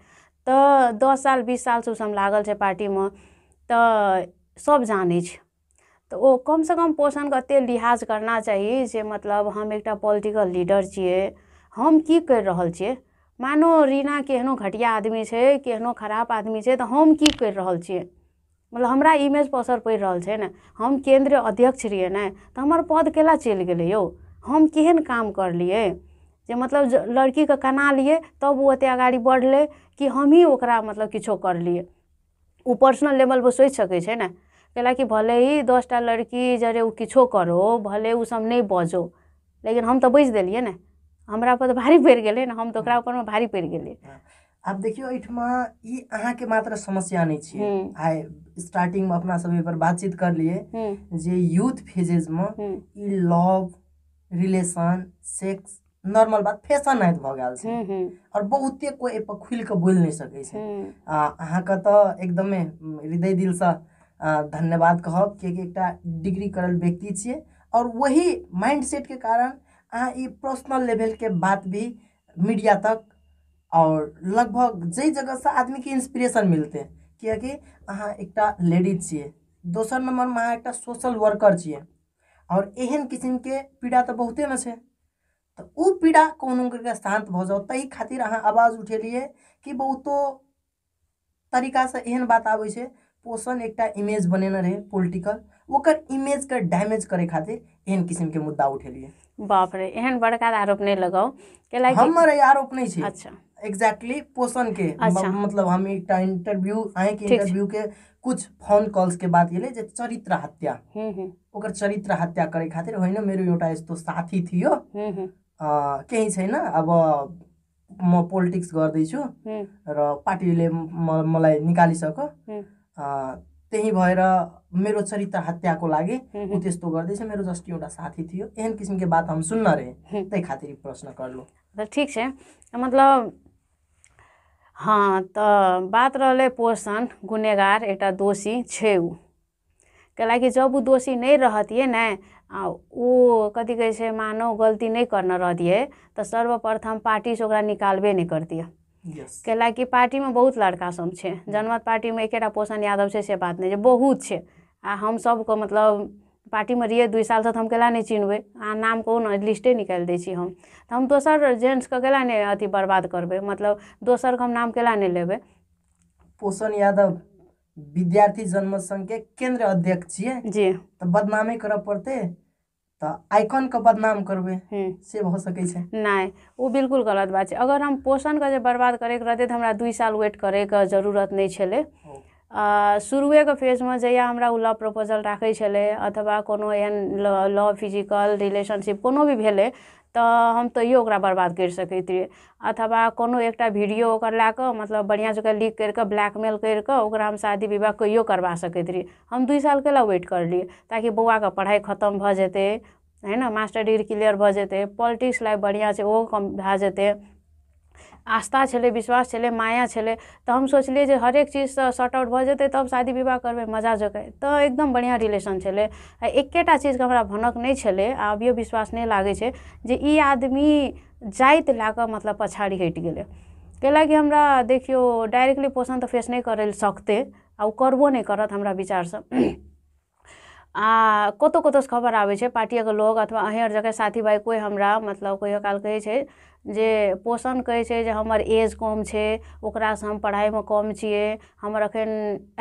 Speaker 1: तो दस साल बीस साल से हम लागल है पार्टी में तो सब जानै तो ओ से कम का एतेक लिहाज करना चाहिए जे मतलब हम एक पोलिटिकल लीडर छे हम की कर रहल छे मानो रीना केहनो घटिया आदमी छे केहनो खराब आदमी छे तो हम की कर रहल छे मतलब हमरा पर असर पड़ रहा है ना हम केन्द्रीय अध्यक्ष रहियै ना तो हमार पद के चल गए यौ हम केहन काम लिए जे मतलब लड़कीके कना लिए तब वो एतेक अगड़ी बढ़ल कि हम ओकरा मतलब किछो लिए उ पर्सनल लेवल पर सोच छै ना कि भले ही दस टा लड़की जरे उ किछो करो भले सब नहीं बजो लेकिन हम तो बुझि देलियै न हमरापर तऽ तो भारी पड़ गए ना हम तो ऊपर में भारी पड़ गए हाँ,
Speaker 2: आब देखियौ एहिठमा ई के मात्र समस्या नहीं छे हम्म। आई स्टार्टिंग में अपना सब पर बातचीत लिए हम्म। जे यूथ में हम्म। ई लव रिलेशन सेक्स नॉर्मल बात फैशन आयत भ गेल बहुत आओर कोई कोइ एहिपर खुलि कऽ बोलि नहि सकै छै का तो एकदम हृदय से धन्यवाद कह कि एक डिग्री करल व्यक्ति छे और वही के कारण अहाँ पर्सनल पर्सनल के बात भी मीडिया तक और लगभग जै आदमी के इंस्पिरेशन मिलतै किएकि अहाँ एक लेडीज छे दोसर में अहाँ एक सोशल वर्कर छे और एहन के पीड़ा तो बहुते न छे तो उ पीड़ा को शांत भ जाओ जाउ खातिर अहाँ आवाज उठेलिए कि बहुतो से एहन बात आबे पोषण एक इमेज बनेने रहे पोलिटिकल ओकर इमेज के डैमेज करे खातिर एहन किस्म के मुद्दा उठेलिए
Speaker 1: बाप रे एहन बड़का आरोप नहीं लगाओ के केला हमर आरोप नहीं छे
Speaker 2: अच्छा एग्जैक्टली exactly, पोषण के अच्छा। मतलब हम एक इंटरव्यू आए के इंटरव्यू के कुछ फोन कॉल्स के बात ये चरित्र हत्या हम्म, हम्म। ओकर चरित्र हत्या करे खातिर होइन मेरो एउटा यस्तो साथी थियो हम्म, केही छैन अब म पोलिटिक्स गर्दैछु र पार्टीले मलाई निकालिसक्यो त्यहीँ भएर मेरो चरित्र हत्याको लागि हम्म, हम्म। ऊ त्यस्तो गर्दैछ मेरो जस्ट एउटा साथी थियो एहन किसिमके बात हम सुन्न रहे हम्म। तै खातिर प्रश्न कर लो
Speaker 1: ठीक है मतलब हाँ तो बात रहा पोषण गुनेगार एक दोषी छे ऊ जब ऊ दोषी नहीं रहती ने वो कथी कहे मानव गलती नहीं करना रहती है तो सर्वप्रथम पार्टी से निकालबे नहीं करती है कि पार्टी में बहुत लड़का सब है hmm. जनमत में एक पोषण यादव से बात नहीं बहुत है आ को मतलब में रहिए दुइ साल से हम कैला नहीं चिन्हबे आ नाम कहू ना लिस्टे निकालि दी हम तो हम दोसर के कैला नहीं अथी बर्बाद करबे मतलब के हम नाम कैला नहीं लेबे पोषण
Speaker 2: यादव विद्यार्थी जनमत संघ के केंद्र अध्यक्ष छे जी तो बदनामी करे पड़ते तो आइकन के बदनाम करबे हम्म। से भ सकै छै
Speaker 1: नहीं वो बिल्कुल गलत बात है अगर हम पोषण के बर्बाद करे के रहते तो हमरा दुई साल वेट करे के जरूरत नहीं छे शुरुएके फेजमे जहिया हमरा ओ लव प्रपोजल राखै छलै अथवा कोनो एहन लव फिजिकल रिलेशनशिप कोनो भी भेलै तो हम तैयो ओकरा बर्बाद कर सकैत रहियै अथवा कोनो एक वीडियो लैक मतलब बढ़िया जगह लीक करि ब्लैकमेल करि हम शादी विवाह कहियो करवा सकैत रहियै हम दू सालके लए वेट करलियै ताकि बौआके पढ़ाइ खतम भऽ जेतै है ना मास्टर डिग्री क्लियर भऽ जेतै पोलिटिक्स लाइफ बढ़िया छै ओहो कम भए जेतै आस्था छे विश्वास छे माया छे तो हम हर एक चीज से शॉर्ट आउट भऽ जेतै तब शादी विवाह करब मजा जगह तो एकदम बढ़िया रिलेशन छे आ चीज़ के हमरा भनक नहीं छे आ विश्वास नहीं लागै छै जे ई आदमी जाइत लए मतलब पछाड़ी हटि कैला कि हमरा देखियो डायरेक्टली पोषण तो फेस नहीं कर सकते आ करबो नहीं करत हमरा से आ कतहु कतहुसँ खबर आबै पार्टी के लोग अथवा अहीँ आर साथी भाई कोई हमरा मतलब कहो काल कहे जे पोषण कहै छै जे हमर एज कम है ओकरासँ हम पढ़ाइमे कम छे हमर एखन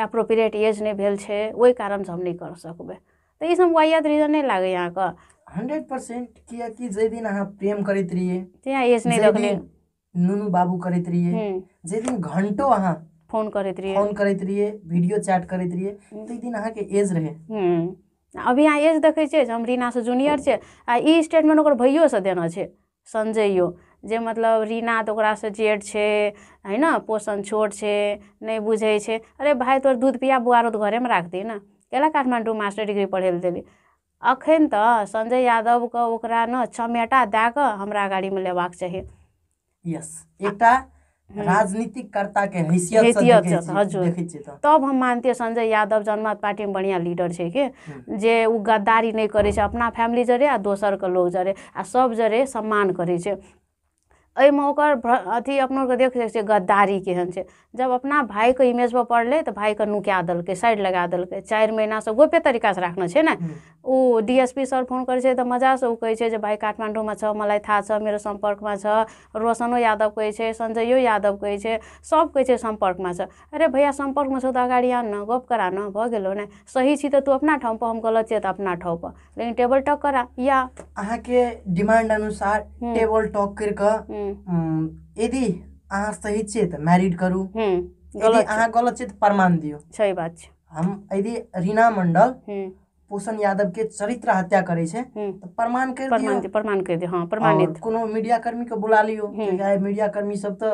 Speaker 1: एप्रोप्रिएट एज नहीं भेल छै ओहि कारणसँ हम नहि कऽ सकबै तऽ ईसभ वाहियात रीजन नहि लागैए अहाँके
Speaker 2: हंड्रेड परसेंट कियाकि जाहि दिन अहाँ प्रेम करैत रहियै तैँ एज नहि रखने नुनू बाबू करैत रहियै हम्म। जाहि दिन घंटो अहाँ फोन करैत रहियै फोन करैत रहियै वीडियो चैट करैत रहियै हम्म। ताहि दिन अहाँके एज रहै
Speaker 1: हम्म। अभी अहाँ एज देखै छियै जे हम जूनियर छे आ ई स्टेटमेंट ओकर भैयोसँ देने छै संजयो जे मतलब रीना तो जेठ है है ना पोषण छोट है नहीं बुझे छै अरे भाई तोहर दूध पिया बुआ तो घरे में राख दिही ने कैला काठमाण्डू मास्टर डिग्री पढ़े देवी अखन तऽ संजय यादवके ओकरा ने चमेटा दए कऽ हमरा गाड़ीमे लेबाक चाही
Speaker 2: यस एकटा हम्म। राजनीतिक कर्ता के हैसियत हजुर
Speaker 1: तब हम मानतियै संजय यादव जनमत पार्टी में बढ़िया लीडर छै कि हम्म। जे ओ गद्दारी नहीं करै छै हम्म। अपना फैमिली जरे आ दोसर के लोग जरे आ सब जरे सम्मान करै छै एहिमे ओकर अथी अपना आओरके देख सकै छियै गद्दारी केहन छै जब अपना भाइके इमेजपर पड़लै तऽ भाइके नुका देलकै साइड लगा देलकै चारि महिनासँ गोपे तरीकासँ राखने छै ने ओ D S P sir phone करै छै तऽ मजासँ ओ कहै छै जे भाइ काठमाण्डूमे छ मलाई थाहा छ मेरो सम्पर्कमा छ रोशनो यादव कहै छै सञ्जयो यादव कहै छै सब कहै छै सम्पर्कमा छ अरे भैया सम्पर्कमे छौ तऽ अगाडि आन ने गप करा ने भऽ गेलौ ने सही छी तऽ तू अपना ठाउँपर हम गलत छियै तऽ अपना ठाउँपर लेकिन टेबल टॉक करा या अहाँके
Speaker 2: डिमांड अनुसार टेबल टॉक करि कऽ यदि अहाँ सही चेत मैरिड करू यदि अहाँ गलत चेत प्रमाण दियो सही बात छै हम यदि रीना मंडल पोषण यादव के चरित्र हत्या करे छे तो प्रमाण कर प्रमाण दियो प्रमाण कर दियो हां प्रमाणित कोनो मीडिया कर्मी के बुला लियो चाहे मीडिया कर्मी सब तो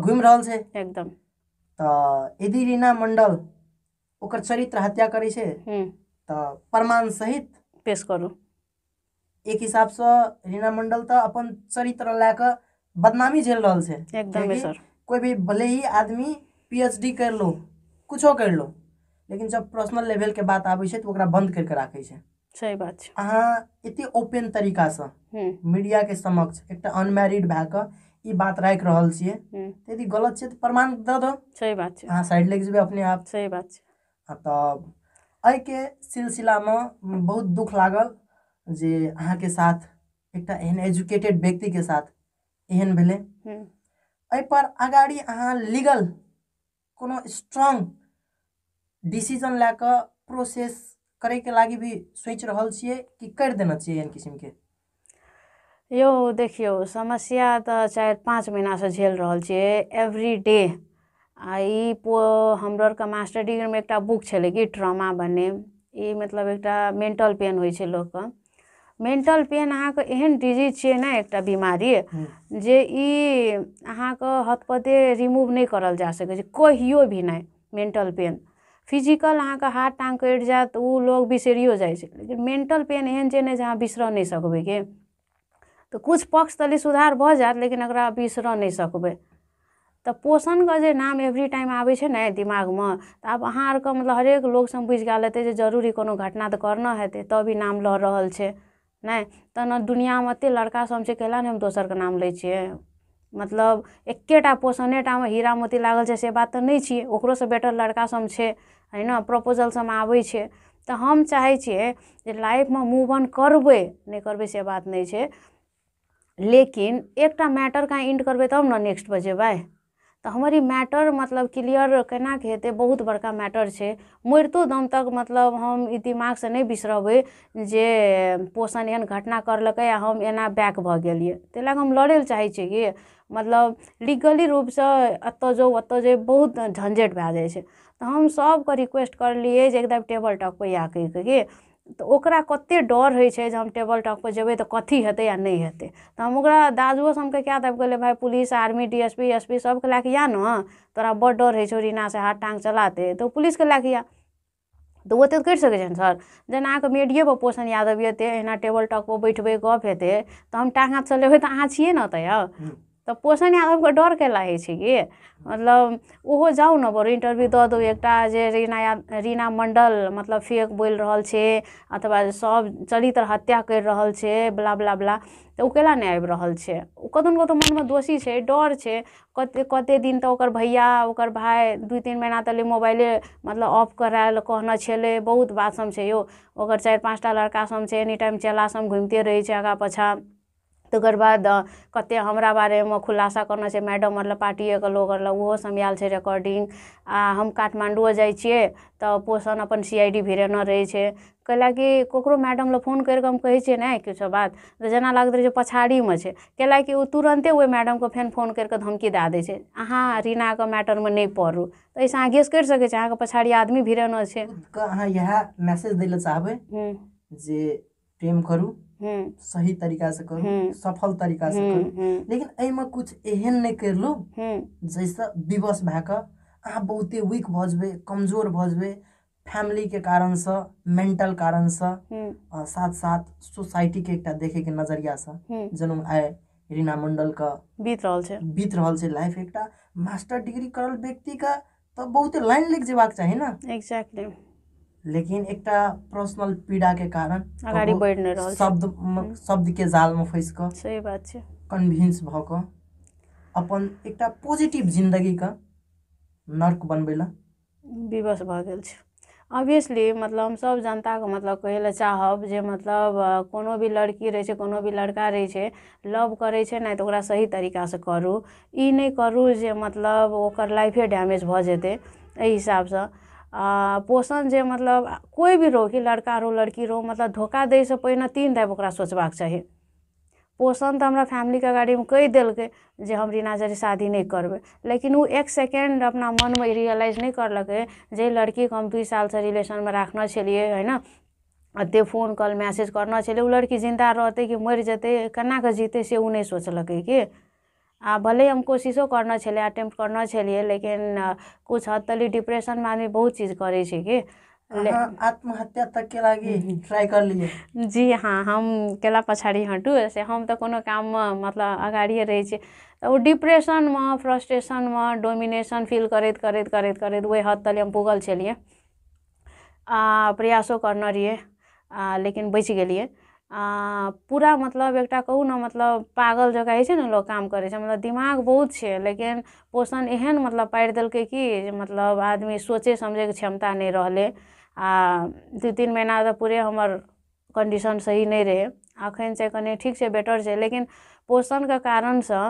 Speaker 2: घूम रहल छे एकदम तो यदि रीना मंडल ओकर चरित्र हत्या करे छे तो प्रमाण सहित पेश करू एक हिसाब से रीना मंडल तो अपन चरित्र लैके बदनामी झेल रहा है एकदम सर कोई भी भले ही आदमी पीएचडी कर लो कुछ कर लो लेकिन जब पर्सनल लेवल के बात आबे छै ओकरा बंद करके राखै छै सही बात छै अहाँ एते ओपन से मीडिया के समक्ष एकटा अनमैरिड भए कऽ ई बात राखि रहल छिए हम्म। यदि गलत छै त प्रमाण दऽ दो सही बात छै अहाँ साइड लेग जेबे अपने आप सही बात छै आइ के सिलसिला में बहुत दुख लागल जे के साथ एकटा एहन एजुकेटेड के साथ एहन भेलै
Speaker 1: हम्म।
Speaker 2: पर अगाड़ी अहाँ लीगल कोनो स्ट्रांग डिसीजन लए प्रोसेस करे के लागि भी सोच रहल छिए कि कर देना चाहिए एहन के
Speaker 1: यौ देखियौ समस्या तऽ चारि पाँच महिनासँ झेल रहल छिए एवरी डे आ ई पो हमरो आरके मास्टर डिग्रीमे एकटा बुक छलै कि ट्रामा बने ई मतलब एकटा मेंटल पेन होइ छै लोकके मेंटल पेन अहाँके एहन डिजीज छे ना एक बीमारी हम्म। जे ई अहाँके रिमूव नहीं करल जा सकै कहियो भी नहीं मेंटल पेन फिजिकल अहाँके हाथ टाँग कटि जायत ओ लोग बिसरियो जाए छै लेकिन मेंटल पेन एहन छै ने जे अहाँ बिसर नहीं सकबै के तऽ किछु पक्ष तले सुधार भ जायत लेकिन एकरा बिसरऽ नहि सकबै तऽ पोषणके जे नाम एवरी टाइम आबै छै ने दिमागमे तऽ आब अहाँ मतलब हरेक लोकसँ बुझि गेल हेतै जे जरूरी कोनो घटना तो करना हेतै तब ई नाम लह रहा है नहि तहन दुनिआमे एते लड़का सब छै कैला दोसर के दोसरके नाम लै छियै मतलब एकेटा में हीरा मोती लागल छै से बात तऽ नहि छियै ओकरोसँ बेटर लड़का सब है ना प्रपोजल सब आबै छै तऽ हम चाहै छियै जे लाइफमे मूव ऑन करबै नहीं करबै से बात नहीं छै लेकिन एकटा मैटर का इंड करबै तब ना नेक्स्ट बजेबै तऽ हमर मैटर मतलब क्लियर केनाके हेतै बहुत बड़का मैटर छै मरितो दम तक मतलब हम दिमाग से नहीं बिसरब जे पोषण एहन घटना करलकै आ हम एना बैक भऽ गेलियै ताहि हम लड़े लए चाहे कि मतलब लीगली रूपसँ एतऽ जाउ ओतऽ जाउ बहुत झंझट भै जाइ छै हम सभके रिक्वेस्ट कर जे एकदम टेबल टॉप टॉकपर आके कि तो ओकरा डर होइ छै जे हम टेबल टॉकपर जेबै तऽ कथी हेतै या नहीं हेतै तो हम ओकरा सबके हम कएक आबि गेलै police army D S P S P सभके लए कऽ या ने तोरा बड़ डर हो रीना से हाथ टांग चलाते तऽ पुलिसके लए कऽ या तऽ ओ तऽ करि सकै छनि सर जेना अहाँके मीडिएपर पोषण यादव ये अहिना टेबल पर बैठब गप हेतै तऽ हम टाँग हाथ चलेबै तो अहाँ छियै ने ओतऽ यौ हम्म। तो पोषण यादवके डर के लागै छै कि मतलब ओहो जाउ ने बरो इन्टरव्यू दू एकटा जे रीना या रीना मंडल मतलब फेक बोल रहा है अथवा सब चरित्र हत्या कर रहल छै बला बला बला तऽ ओ कैला नहि आबि रहल छै कतहु ने कतहु मनमे दोषी है डर है कते कते दिन तऽ भैया और भाई दू तीन महीना तले मोबाइले मतलब ऑफ कराएल कहने छे बहुत बात सम छै यौ चार पाँच टा लड़का सम छै एनी टाइम चेला सम घुमिते रहै छै आगाँ तकर बाद कते हमरा में खुलासा करना छै मैडम अरलए पार्टिएके लोक अरलए ओहोसभ आयल छै रिकॉर्डिंग आ हम काठमांडुओ जाए छियै तऽ पोषण अपन सी आई डी भिड़ेने रहै छै कैलाकि ककरो मैडम लए फोन करि कऽ हम कहै छियै नहि किछो बात जना जेना लागैत रहै छै पछाड़ीमे छै कैलाकि ओ तुरन्ते ओहि मैडमके फेर फोन करके कऽ धमकी दए दै छै अहाँ मैटर में नहीं पढ़ू तऽ एहिसँ अहाँ गेस करि सकै छी पछाड़ी आदमी भिड़ेने छै
Speaker 2: अहाँ इएह मैसेज दै लए जे प्रेम करू हम्म। सही तरीका से करू हम्म। सफल तरीका से हम्म, करू लेकिन एहिमे कुछ एहन नहीं कर लू जैसे विवश भए कऽ अहाँ बहुते वीक भजबे कमजोर भजबे फैमिली के कारण से मेंटल से साथ साथ सोसाइटी के एक देखे नजरियासँ जेना आय रीना मण्डलके बीत रहा है बीत रहा है लाइफ एक मास्टर डिग्री करल का तो बहुत लाइन लग जेबाक चाहिए ना एक्जैक्टली लेकिन एउटा पर्सनल पीडाकै कारण अगाडि बढ्न रहन्छ शब्द हम्म। शब्दकै जालमा फँसिक सही बात छ कन्भिन्स भएको अपन एकटा पोजिटिव नर्क बनबै
Speaker 1: विवश भऽ ऑब्वियसली मतलब सब जनताके मतलब कहै लए चाहब जे मतलब कोनो भी लड़की रहे छै कोनो भी लड़का रहे छै लव करे छै ने तऽ ओकरा सही तरीकासँ करू ई नहीं करू जे मतलब ओकर लाइफे डैमेज भऽ जेतै एहि हिसाबसँ आ, पोषण जे मतलब कोई भी रहो कि लड़का रहो लड़की रहो मतलब धोखा दै से पहिने तीन दाबि ओकरा सोचबाक चाही पोषण तऽ हमरा फैमिलीके अगाड़ीमे कहि देलकै जे हम रीना जरी शादी नहीं करब लेकिन ओ एक सेकेंड अपना मन में रियलाइज नहीं कर लगे जे लड़की लड़कीके हम दू सालसँ रिलेशनमे राखने छलियै है ने एतेक फोन कॉल मैसेज करने छलियै ओ लड़की जिन्दा रहतै कि मर जते केना के जीतै से ओ नहि सोचलकै कि आ भले हम कोशिशो करना छलियै अटेम्प्ट करना छलियै लेकिन कुछ हद डिप्रेशन में आदमी बहुत चीज करे कि आत्महत्या तक के लागि ट्राई हम्म, हम्म। कर लिए जी हाँ हम केला पछाड़ी हटू से हम तो कोनो काम मतलब अगाड़िए तो वो डिप्रेशन में फ्रस्ट्रेशन में डोमिनेशन फील करैत करैत करैत करैत वही हद तक हम भूगल छलियै प्रयासों प्रयासो रही रहियै आ लेकिन बच गए पूरा मतलब एक कहू ने मतलब पागल जकाँ जे छै ने काम करै मतलब दिमाग बहुत छै लेकिन पोषण एहन मतलब पारि दिल्क कि मतलब आदमी सोचे समझे क्षमता नहीं रहलै आ दू तीन महीना तो पूरे हमर कन्डिशन सही नहीं रहे अखन से कने ठीक छै बेटर छै लेकिन पोषण के पोषणके कारणसँ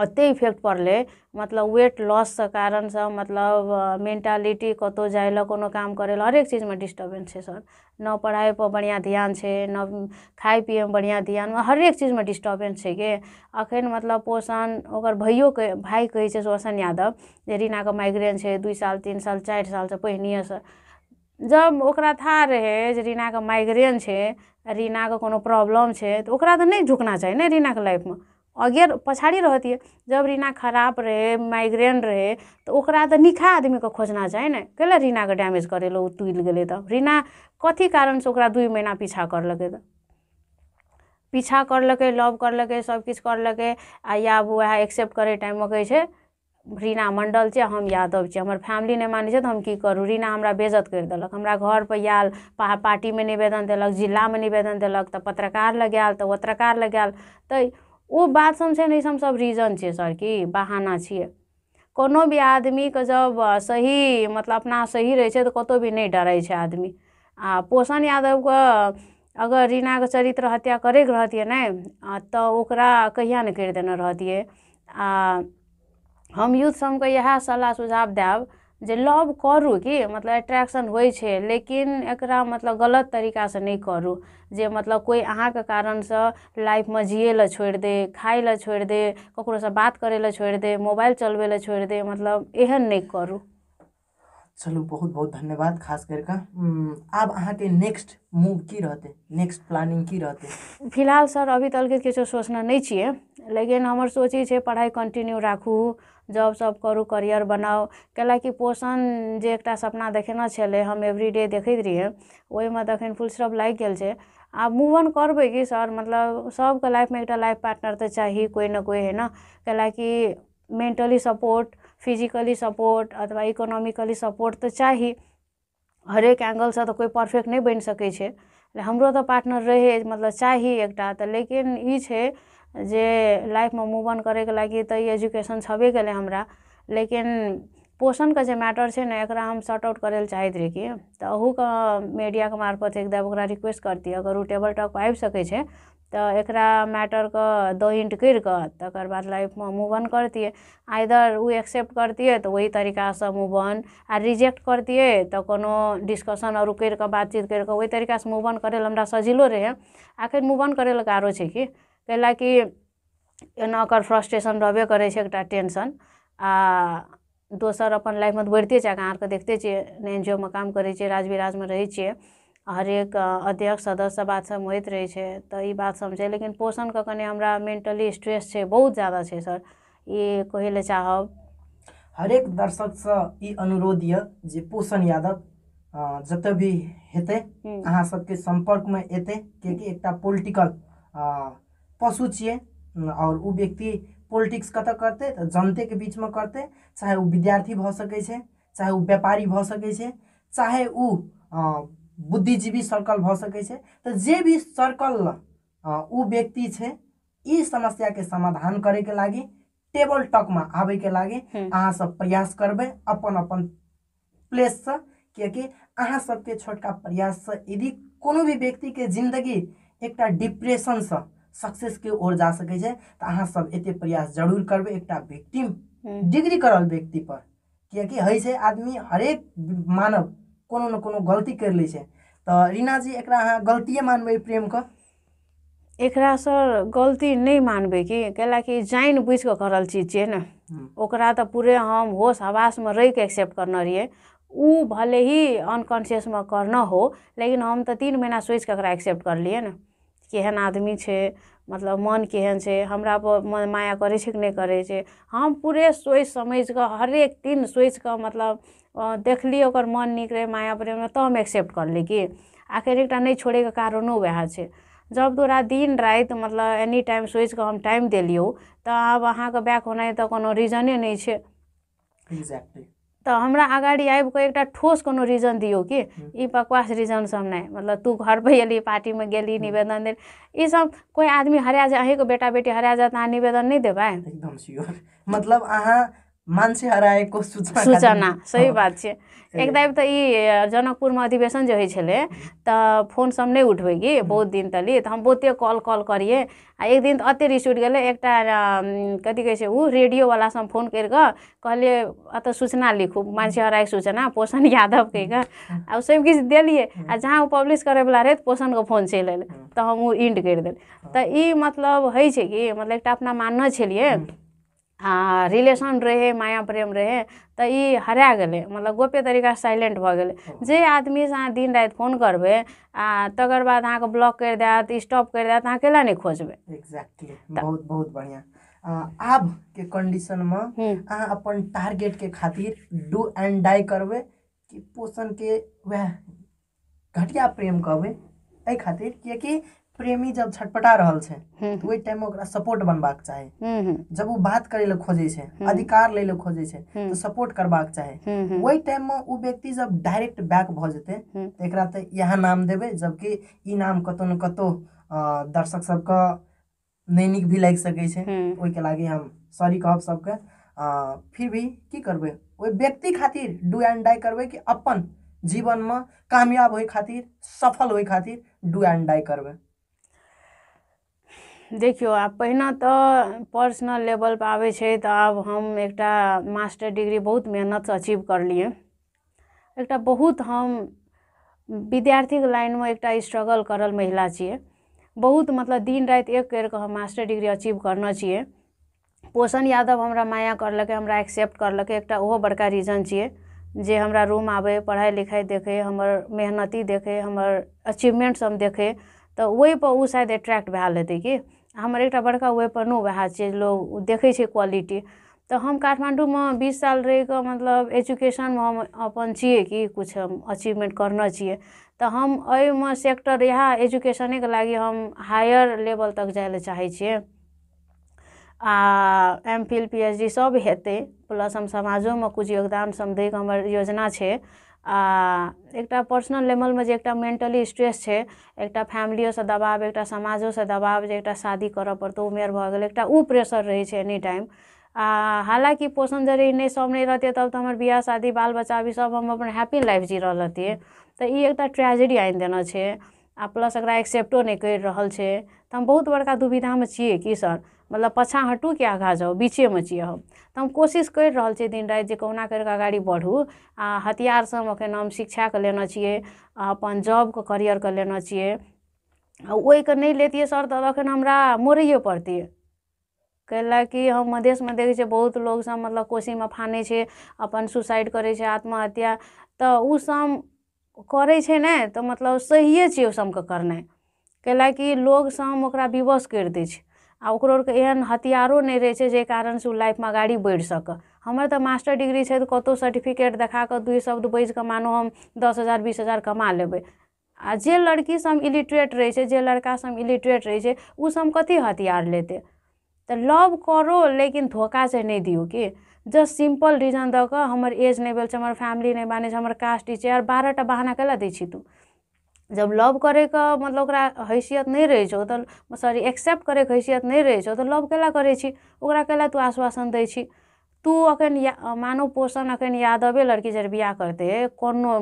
Speaker 1: एते इफेक्ट पड़े मतलब वेट लॉससँ कारणसँ मतलब मेन्टालिटी कतहु जाइ लए कोनो काम हर एक चीज में डिस्टर्बेंस है सर न पढ़ाई पर बढ़िया ध्यान छै ने खाइ पियैमे बढ़िया ध्यान हर एक चीज में डिस्टर्बेंस है गे अखन मतलब पोषण और भैयोके भाई कहै छै शोषण यादव जे रीनाके माइग्रेन है दुई साल तीन साल चार साल से सालसँ से जब ओकरा था रहे जे रीनाके माइग्रेन छै रीनाके कोनो प्रॉब्लम छै तो ओकरा तऽ नहि झुकना चाही के लाइफ में अगे पछाड़ी रहती है जब रीना खराब रहे माइग्रेन रहे तो निखा आदमी को खोजना खोजना ना ने रीना के डैमेज करे ओ तुलि गेलै तऽ रीना कथी कारण से दुई महीना पीछा लगे तो पीछा कर लगे लव किस कर लगे आ या वएह एक्सेप्ट करे टाइम कहै छै रीना मंडल छै हम यादव छे हमर फैमिली नहीं मानी छै हम की करू रीना हमरा बेजत कर दलक हमरा पर आयल पार्टी में निवेदन जिला में निवेदन दिलक तो पत्रकार लग आयल तऽ पत्रकार लगे आयल ओ बात समझे नहीं हम सब रीजन छे सर कि बहाना छे कोनो भी आदमी के जब सही मतलब अपना सही रहै छै तऽ कतहु भी नहि डरै छै आदमी आ पोषण यादव के अगर के चरित्र हत्या करैके रहतियै ने तऽ ओकरा कहिया कर करि रहती है आ हम यूथ सभके इएह सलाह सुझाव देब जे लव करू कि मतलब एट्रैक्शन हो लेकिन एक मतलब गलत तरीकासँ नहि करू जे मतलब कोई कोइ अहाँके कारणसँ लाइफमे जियै लए छोड़ि दै खाइ छोड़ दे दै से बात करे लए छोड़ि दै मोबाइल चलबे लए छोड़ि दै मतलब एहन नहीं करू
Speaker 2: चलू बहुत बहुत धन्यवाद खास करके कऽ आब अहाँके नेक्स्ट मूव की रहतै नेक्स्ट प्लानिंग की रहतै
Speaker 1: फिलहाल सर अभी तलके किछो सोचने नहीं चाहिए लेकिन हमारे सोच ई छै पढ़ाइ राखू जॉब सॉब करू करियर बनाउ कि पोषण जो एक सपना देखने छलै हम एवरीडे देखैत रही वही में एखन फुल स्टॉप लागि गेल आ मूव ऑन करबै कि सर मतलब लाइफ में एक लाइफ पार्टनर तो चाहिए कोई ना कोई है ने कि मेंटली सपोर्ट फिजिकली सपोर्ट अथवा इकोनॉमिकली सपोर्ट हर एक एंगल से तो कोई परफेक्ट नहीं बन सकै हमरो तो पार्टनर रहे मतलब चाहिए एक लेकिन ये जे में मूव ऑन करे लागि तऽ ई एजुकेशन छबे केलै हमरा लेकिन पोषण के मैटर है ना एक हम शॉर्ट आउट करै लए रही कि तऽ मीडिया के मार्फत एकदा ओकरा रिक्वेस्ट करती अगर वो टेबल टॉक आबि सकै छै तऽ एकरा मैटरके दो इंट करि कऽ तकर बाद लाइफमे मूव ऑन करतियै आइदर ओ एक्सेप्ट करतियै तऽ ओहि तरीकासँ मूव ऑन आ रिजेक्ट करतियै तो कोनो डिस्कशन और करि बातचीत करि कऽ ओहि तरीकासँ मूव ऑन करै हमरा सजिलो रहै आखिर मूव ऑन करै लए कारो कि कैला कि एना ओकर फ्रस्ट्रेशन रहबे करे एक टेंशन आ दोसर अपन लाइफ में बढ़िते छै अहाँ देखते एन जी ओ में काम करै छियै में रह रहै हर हरेक अध्यक्ष सदस्य बात सब होइत रहै तो ये बात समझे लेकिन पोषणके कने हमरा मेंटली स्ट्रेस छै बहुत ज्यादा है सर ई कहै लए चाहब
Speaker 2: हरेक से ई अनुरोध ये जे पोषण यादव जत भी हेत
Speaker 1: हम्म। अहाँ
Speaker 2: सबके में एत क्योंकि एक पोलिटिकल पशु छे और उ व्यक्ति पॉलिटिक्स करते जनते के बीच में करते चाहे ओ विद्यार्थी भ सकै चाहे ओ व्यापारी भ सकै चाहे उ बुद्धिजीवी सर्कल भ सकै तो जे भी सर्कल उ व्यक्ति इस समस्या के समाधान के लगी टेबल में आबैके के हम्म। अहाँ सब प्रयास करब अपन अपन प्लेससँ किएकि अहाँ सबके छोटका प्रयास से यदि कोनो भी जिंदगी एक डिप्रेशन से सक्सेस के ओर जा सकैत छै तऽ प्रयास जरूर करबै एकटा व्यक्ति
Speaker 1: हम्म।
Speaker 2: डिग्री करल व्यक्ति पर होइ छै आदमी हरेक मानव कोनो ने कोनो गलती करि लै छै रीना जी एकरा अहाँ गलतिए
Speaker 1: प्रेम क एकरा सर गलती नहीं मानबे कि कैला कि जान बुझ के करल चीज छे ने हम्म। ओकरा तो पूरे हम होश आवास में रह के एक्सेप्ट करना रहिए उ भले ही अनकॉन्शियस में करना हो लेकिन हम तो तीन महीना सोच के एक्सेप्ट कर लिए ना केहन आदमी छै मतलब मन केहन छै हमरापर माया करै छै कि नहि करै छै हम पूरे सोचि समझि कऽ हरेक दिन सोचि कऽ मतलब देखलियै ओकर मोन नीक रहै माया प्रेम रहै तऽ हम एक्सेप्ट करलियै कि आखिर एकटा नहि छोड़ैके कारणो उएह छै जब तोरा दिन राति मतलब एनी टाइम सोचि कऽ हम टाइम देलियौ तऽ आब अहाँके बैक होनाइ तऽ कोनो रीजने नहि छै तऽ हमरा अगाडि आबि कऽ एकटा ठोस कोनो रिजन दियौ कि ई बकवास रीजन सब नहि मतलब तू घरपर एली पार्टीमे गेली निवेदन देली ईसब कोइ आदमी हरा जाए अहीँके बेटा बेटी हरा जाएत अहाँ निवेदन नहीं देबै
Speaker 2: एकदम
Speaker 1: मतलब अहाँ मान्छे हराएको सूचना सूचना सही बात छै एक दाबि तऽ ई जनकपुरमे अधिवेशन जे होइ छलै तऽ फोन सब नहि उठबै कि बहुत दिन तली तऽ हम बहुते कॉल कॉल करियै आ एक दिन तऽ अते रिस उठि गेलै एकटा कथी कहै छै ओ रेडियोवलासँ हम फोन करि कऽ कहलियै एतऽ सूचना लिखू मान्छे सूचना पोषण यादव कहि कऽ आ ओ सभ किछु देलियै आ जहाँ ओ पब्लिश वाला रहै तऽ पोषणके फोन चलि एलै तऽ हम ओ इंड करि देलियै तऽ ई मतलब होइ छै कि मतलब एकटा अपना मानने छलियै आ रिलेशन रहे माया प्रेम रहे तो ये हरा गल मतलब गोपे तरीका साइलेंट भग गेलै जे से अहाँ दिन रात फोन करब आ तकर बाद अहाँ ब्लॉक कर दैत स्टॉप कर दैत अहाँ कैला नहीं खोजबै एक्जैक्टली
Speaker 2: बहुत बहुत बढ़िया आब के कंडीशन में अहाँ अपन टारगेट के खातिर डू एंड डाई करबे कि पोषण के वह घटिया प्रेम कहबे एहि खातिर किएकि प्रेमी जब छटपटा रहल है तो वही टाइम ओकरा सपोर्ट बनबाक चाहे हम्म हम्म। जब वो बात करे ले खोजे छै हम्म। अधिकार लै ले खोजे छै तो सपोर्ट करबाक वही टाइम में वो व्यक्ति जब डायरेक्ट बैक भ जते एकरा नाम देवे जबकि ई नाम कतौ न कतौ दर्शक सबके नहीं निक भी लग सक छै हम सॉरी कहब सबके फिर भी की करबै ओहि व्यक्ति खातिर डू एंड डाई करबै कि अपन में कामयाब होइ खातिर सफल होइ खातिर डू एंड डाई करवे
Speaker 1: देखियो आ पहिने तो पर्सनल पर आबै छै तो आब हम एक मास्टर डिग्री बहुत मेहनत से अचीव कर लिए एक बहुत हम विद्यार्थी लाइन में एक स्ट्रगल करल महिला छे बहुत मतलब दिन रात एक करके हम मास्टर डिग्री अचीव करना चाहिए पोषण यादव हमरा माया करलकै हमरा एक्सेप्ट करलकै एकटा ओहो बड़का रीजन छे जे हमरा रूम आबै पढ़ाई लिखाई देखे हमर मेहनती देखे हमर अचीवमेंट्स हम तो वही पर ओ शायद अट्रैक्ट भै लेते कि हमर एकटा बड़का वेपनो वएह छै लोग देखै छै क्वालिटी तऽ हम काठमाण्डूमे बीस साल रहि कऽ मतलब एजुकेशनमे हम अपन छियै कि किछु हम अचीवमेंट करने छियै तऽ हम एहिमे सेक्टर इएह एजुकेशनेके लागि हम हायर लेवल तक जाय लए चाहै छियै आ M Phil P H D सभ हेतै प्लस हम समाजोमे किछु योगदान सभ दैके हमर योजना छै आ एक पर्सनल लेवल में एक मेंटली स्ट्रेस है एक एकटा से दबाव एक समाजों से दबाव जे शादी करे पड़तौ उमेर भऽ गेल एकटा ओ एनी टाइम आ हालांकि पोषण जरी नहि सब नहि रहतियै तब तऽ हमारे ब्याह शादी बाल बच्चा अभी सब हम अपन हैप्पी लाइफ जी रहल तो एक ई एकटा ट्रेजेडी आनि देने छै आ प्लस एकरा एक्सेप्टो नहीं कर रहा है तऽ हम बहुत बड़का दुविधा में छियै कि सर मतलब पाछाँ हटू कि आगाँ जाउ बीचेमे छियै हम तो हम कोशिश कर रहल दिन रात जे कहुना करि कऽ बढ़ू आ हथियारसँ हम अखन हम शिक्षा के लेने छियै आ अपन जॉबके करियरके लेने छियै आ ओहिके नहि लेतियै सर तब अखन हमरा मरैए पड़तियै कैला कि हम मधेश में छियै बहुत लोग सब मतलब कोशीमे फानै छै अपन सुसाइड करै छै आत्महत्या तऽ ओसभ करै छै ने तऽ मतलब सहिए छै ओ सभके करनाइ कैलाकि लोग सम विवश कर दै आ ओकरो आरके एहन हथियारो नहि रहै छै जाहि कारणसँ ओ लाइफमे आगाड़ी बढ़ि सकै हमर मास्टर डिग्री है तऽ सर्टिफिकेट देखा कऽ दुइ शब्द बाजिकऽ मानो हम दस हजार बीस हजार कमा लेबै आ जे लड़कीसभ इलिटरेट रहे छै जे लड़कासभ इलिटरेट रहे छै ओसभ कथी हथियार लेते तऽ लव करो लेकिन धोखा से नहीं दियो कि जस्ट सिंपल रीजन दर एज नहीं भेल फैमिली नहीं मानै छै हमर कास्ट ई यार बारह टा बहाना कैला दै तू जब लव करैके मतलब ओकरा हैसियत नहि रहै छै ओतऽ सॉरी एक्सेप्ट करे करैके हैसियत नहीं रहे छै ओतऽ लव कैला करै छी ओकरा कैला तू आश्वासन दै छी तू अखन या मानव पोषण अखन यादवे लड़की जर बियाह करतै कोनो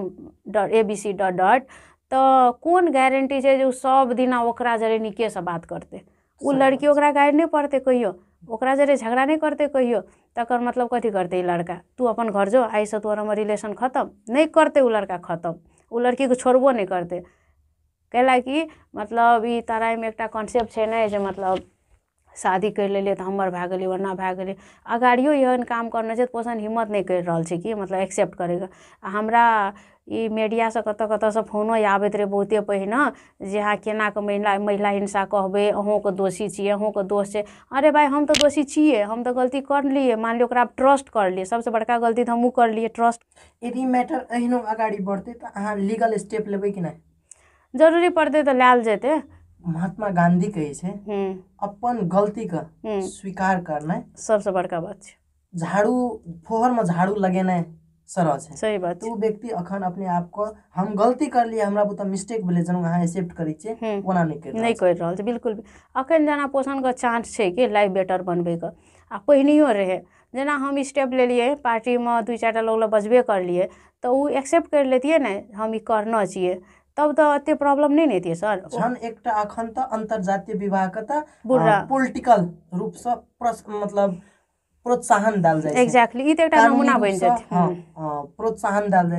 Speaker 1: dot A B C dot dot तो कोन गारंटी छै जे ओ सब दिना ओकरा जरे से बात करते ओ लड़की ओकरा गारि नहीं पड़ते कहियो ओकरा जरे झगड़ा नहीं करते कहियो तकर मतलब कथी करते ई लड़का तू अपन घर जो आइसँ तोहर हमर रिलेशन खत्म नहीं करते ओ लड़का खत्म ओ को छोड़बो नहीं करते कैला कि मतलब ये तारा में एक कॉन्सेप्ट है ना जो मतलब शादी कर लेलियै तो हमर भए वरना ओना अगाड़ियों एहन काम करना चाहिए तऽ पोषण हिम्मत नहीं कर रहल छै कि मतलब एक्सेप्ट करे आ हमरा ई कत कतऽ कतऽसँ फोनो आबैत रहै बहुते पहिने जे अहाँ केना कऽ महिला महिला हिंसा कहबै अहूँके दोषी छियै अहूँके दोष छै अरे भाई हम तऽ दोषी छियै हम तो गलती कर लिए मान लिअ आप ट्रस्ट कर करलियै सबसँ बड़का गलती तऽ हमहूँ करलियै ट्रस्ट यदि मैटर
Speaker 2: एहनो आगाड़ी बढ़ते तऽ अहाँ लीगल स्टेप लेबै कि नहि
Speaker 1: जरूरी पड़ते तो लायल जेतै
Speaker 2: महात्मा गांधी कहे छे हम्म। अपन गलती का हम्म। स्वीकार करना सबसे बड़का बात छे झाड़ू फोहर में झाड़ू लगेनाय सरल छे सही बात तो व्यक्ति अखन अपने आप को हम गलती कर लिए हमरा बुता मिस्टेक भले जन अहाँ एक्सेप्ट करै छे हम्म। ओना नहीं कर नहीं
Speaker 1: कर रहल छे बिल्कुल अखन जेना पोषण का चांस छे कि लाइफ बेटर बनबे का आ पहिनियो रहे जना हम स्टेप ले लिए पार्टी में दू चार लोग लए बजबे करलियै तऽ ओ एक्सेप्ट कर लेती है ना हम ये करना चाहिए तब तो अत्य प्रब्लम नै नै थियो सर अखन
Speaker 2: एउटा अंतर्जातीय विवाह का त पोलिटिकल रूपसँ प्रस मतलब प्रोत्साहन डाल जाइ एक्ज्याक्टली तो एक नमूना बन बनि जाइ प्रोत्साहन डाल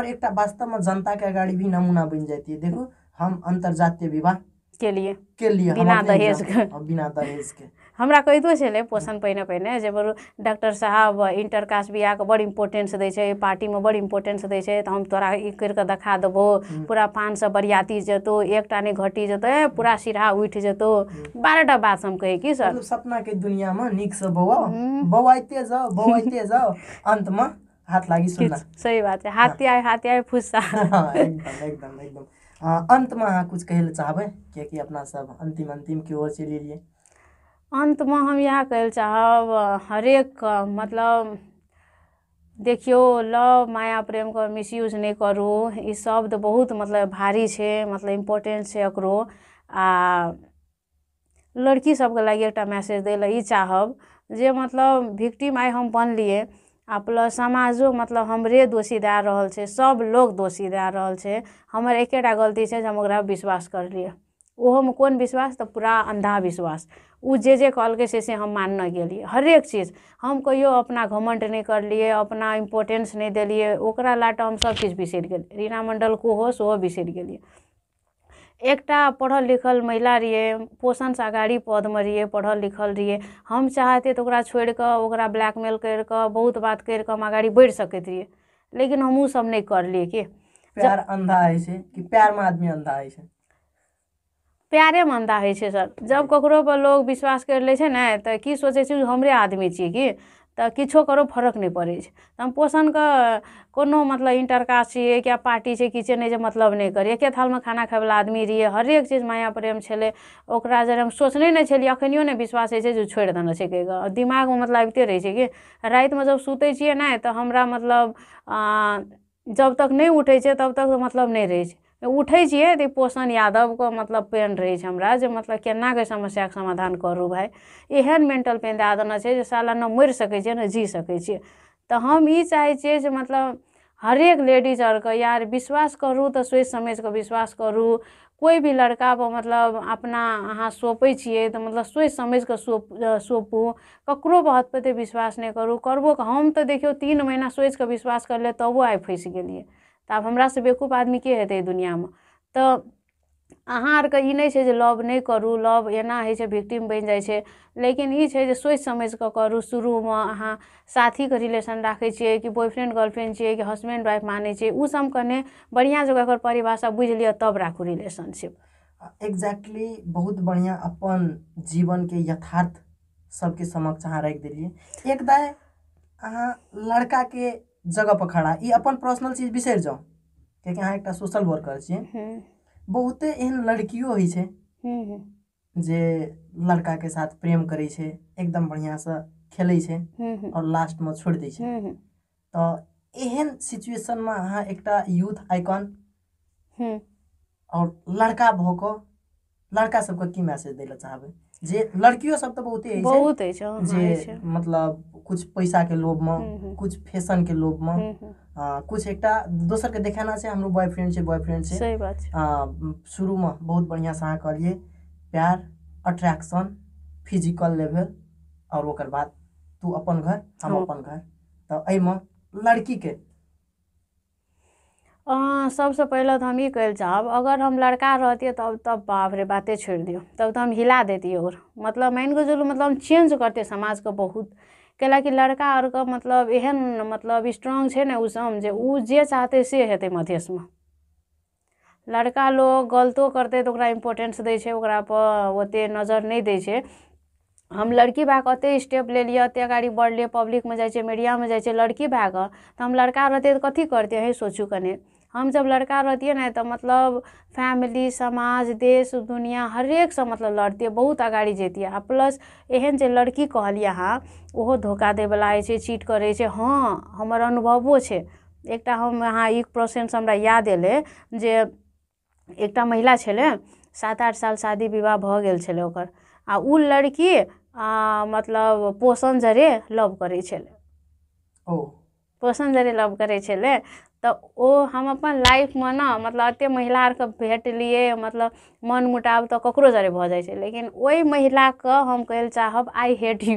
Speaker 2: और एक वास्तव में जनता के अगाडि भी नमूना बन जाती है देखो हम अंतर्जातीय विवाह
Speaker 1: के लिए के लिए बिना दहेज के
Speaker 2: बिना दहेज के
Speaker 1: हमरा कहितो छलै पोषण पहिने पहिने जे बरू डॉक्टर साहब इंटरकास्ट बिआहके बड़ इम्पोर्टेंस दै पार्टी में बड़ इम्पोर्टेंस दे छै तऽ हम तोरा ई करि कऽ देखा देबो हम्म। पूरा पाँच सए बरियाती जेतौ एकटा नहि घटी जेतौ पूरा हम्म। सिरहा उठि जेतौ हम्म। बारहटा बात हम कहे की सर
Speaker 2: सपना के दुनिया में निक से बौआ बौआते जाओ बौआते जाओ अंत में हाथ लागी सुनना
Speaker 1: सही बात है हाथी आए हाथी आए फुस्सा हाँ,
Speaker 2: एकदम एकदम एकदम अंत में अहाँ कुछ कहे चाहबे चाहबै अपना सब अंतिम अंतिम की ओर चलिए
Speaker 1: अंत में हम इएह कहै लए हरेक मतलब देखियो लव माया प्रेम के मिसयूज नहीं करू ई शब्द बहुत मतलब भारी छै मतलब इम्पोर्टेन्ट छै एकरो आ लड़की सबके लागि एकटा मैसेज दै लए चाहब जे मतलब विक्टिम आई हम बनलियै आ प्लस समाजो मतलब हमरे दोषी दए रहा है सब लोग दोषी दए रहल छै हमर एकेटा गलती छै जे हम ओकरा विश्वास करलियै ओहोमे कोन विश्वास तऽ पूरा अन्धा विश्वास उ जे जे कहलकै से से हम मानने गेलियै हरेक चीज हम कहियो अपना घमंड नहीं कर लिए अपना इम्पोर्टेंस नहीं दिलिए लाट हम सब हम बिसर गए रीना मंडल को हो सो बिसर गलिए एक पढ़ल लिखल महिला से पोषणसँ अगाड़ी में रिये पढ़ल लिखल रिये हम चाहते तो छोड़ छोड़ि ओकरा ब्लैकमेल कर बहुत बात कर हम आगाड़ी बढ़ि सकते रहियै लेकिन हमहूँसभ नहि करलियै कि प्यार
Speaker 2: अंधा है कि प्यार में आदमी अंधा है
Speaker 1: प्यारे मन्दा होइ सर सभ जब ककरोपर लोक विश्वास कर ले छै ने तऽ तो की सोचै छै हमरे आदमी छियै की तऽ किछो करो फर्क नहीं पड़ै छै हम पोषणके कोनो मतलब इंटरकास्ट छियै या पार्टी छै किछु नहि जे मतलब नहि करी एके थालमे खाना खायवला आदमी हर एक चीज माया प्रेम छलै ओकरा जे हम सोचने नहीं छलियै अखनियो नहि विश्वास है छै जे छोड़ि देने छै कहि दिमाग में मतलब आबिते रहै छै कि रातिमे जब सुतै छियै ने तऽ हमरा मतलब जब तक नहीं उठे छै तब तक मतलब नहीं रहै छै उठै छियै तऽ पोषण यादवके मतलब पेन रहै छै हमरा जे मतलब केना कऽ समस्याके समाधान करू भाय एहन मेंटल पेन दए देने छै जे साला ने मरि सकै छियै ने जी सकै छियै तऽ हम ई चाहै छियै जे मतलब हरेक लेडीज आओरके यार विश्वास करू तऽ सोचि समझि कऽ विश्वास करू कोइ भी लड़कापर मतलब अपना अहाँ सौँपै छियै तऽ मतलब सोचि समझि कऽ सौँप सौँपू ककरो बातपर विश्वास नहि करू करबो हम तऽ देखियौ तीन महीना सोचि कऽ विश्वास करलियै तबो आइ फँसि गेलियै तऽ आब हमरासँ बेवकूफ आदमी के हेतै दुनिआमे तऽ अहाँ आरके ई नहि छै जे लव नहि करू लव एना होइ छै विक्टिम बनि जाइ छै लेकिन ई छै जे सोचि कऽ करू शुरूमे अहाँ साथीके रिलेशन राखै छियै कि बॉयफ्रेंड गर्लफ्रेंड छियै कि हस्बैंड वाइफ मानै छियै ओ सब कने बढ़िआँ जगह ओकर परिभाषा बुझि लिअ तब राखू रिलेशनशिप एग्जैक्टली
Speaker 2: बहुत बढ़िआँ अपन जीवनके यथार्थ सबके समक्ष अहाँ राखि देलियै एकदा अहाँ लड़काके जगह पर खड़ा ये अपन पर्सनल चीज बिसर जाओ क्या अहाँ एक सोशल वर्कर छे बहुते एहन लड़कियो होइ छै हम्म,
Speaker 1: हम्म।
Speaker 2: जे के साथ प्रेम करे छे एकदम बढ़िआँसँ छे हम्म, और लास्ट में छोड़ दे छे तो एहन में अहाँ एक यूथ आइकॉन और लड़का भोको लड़का सबको की मैसेज दे लए जे लड़कियों सब तो बहुत है बहुत है अच्छा, हाँ, जे मतलब कुछ पैसा के लोभ में हम्म, हम्म। कुछ फैशन के लोभ में हम्म, कुछ एक दोसर के देखाना से हम बॉयफ्रेंड से बॉयफ्रेंड से सही बात शुरू में बहुत बढ़िया से अहाँ प्यार अट्रैक्शन फिजिकल लेवल और बाद तू अपन घर हम हाँ। अपन घर तो अइम लड़की के
Speaker 1: सबसँ पहिले तऽ हम ई कहय लए चाहब अगर हम लड़का रहितियै तब तब बाप रे बाते छोड़ि दियौ तब तऽ हम हिला दैतियै आओर मतलब मानि कऽ चलू मतलब हम चेंज करतियै समाजके बहुत कि लड़का आरके मतलब एहन मतलब स्ट्रांग छै ने उसम जे उ जे चाहतै से हेतै मधेशमे लड़का लोग गलतो करतै तऽ ओकरा इम्पोर्टेंस दै छै ओकरापर ओते नजर नहि दै छै हम लड़की भए कऽ स्टेप स्टेप लेलियै ओते गाड़ी बढ़लियै पब्लिकमे जाइ मीडिया मीडियामे जाइ छे लड़की भए कऽ तऽ हम लड़का रहते तऽ कथी करतै अहीँ सोचू कने हम जब लड़का रहती है ना तो मतलब फैमिली समाज देश दुनिया एक से मतलब लड़ती है बहुत अगाड़ी जेती है प्लस एहन जो लड़की कहलिए अहाँ ओहो धोखा वाला है चीट करे हाँ हमारे अनुभवो है एक हम अहाँ ई से हमारा याद अयलै जे एक महिला छे सात आठ साल शादी विवाह भ गेल आ लड़की आ, मतलब पोषण जरे लव करे छलै ओ पोषण जरे लव करै छलै तऽ तो ओ हम अपन लाइफमे ने मतलब अत महिला भेट लिए मतलब मन मुटाव तो ककरो जरे भऽ जाइ छै लेकिन ओहि महिलाके हम कह चाहब आई हेट यू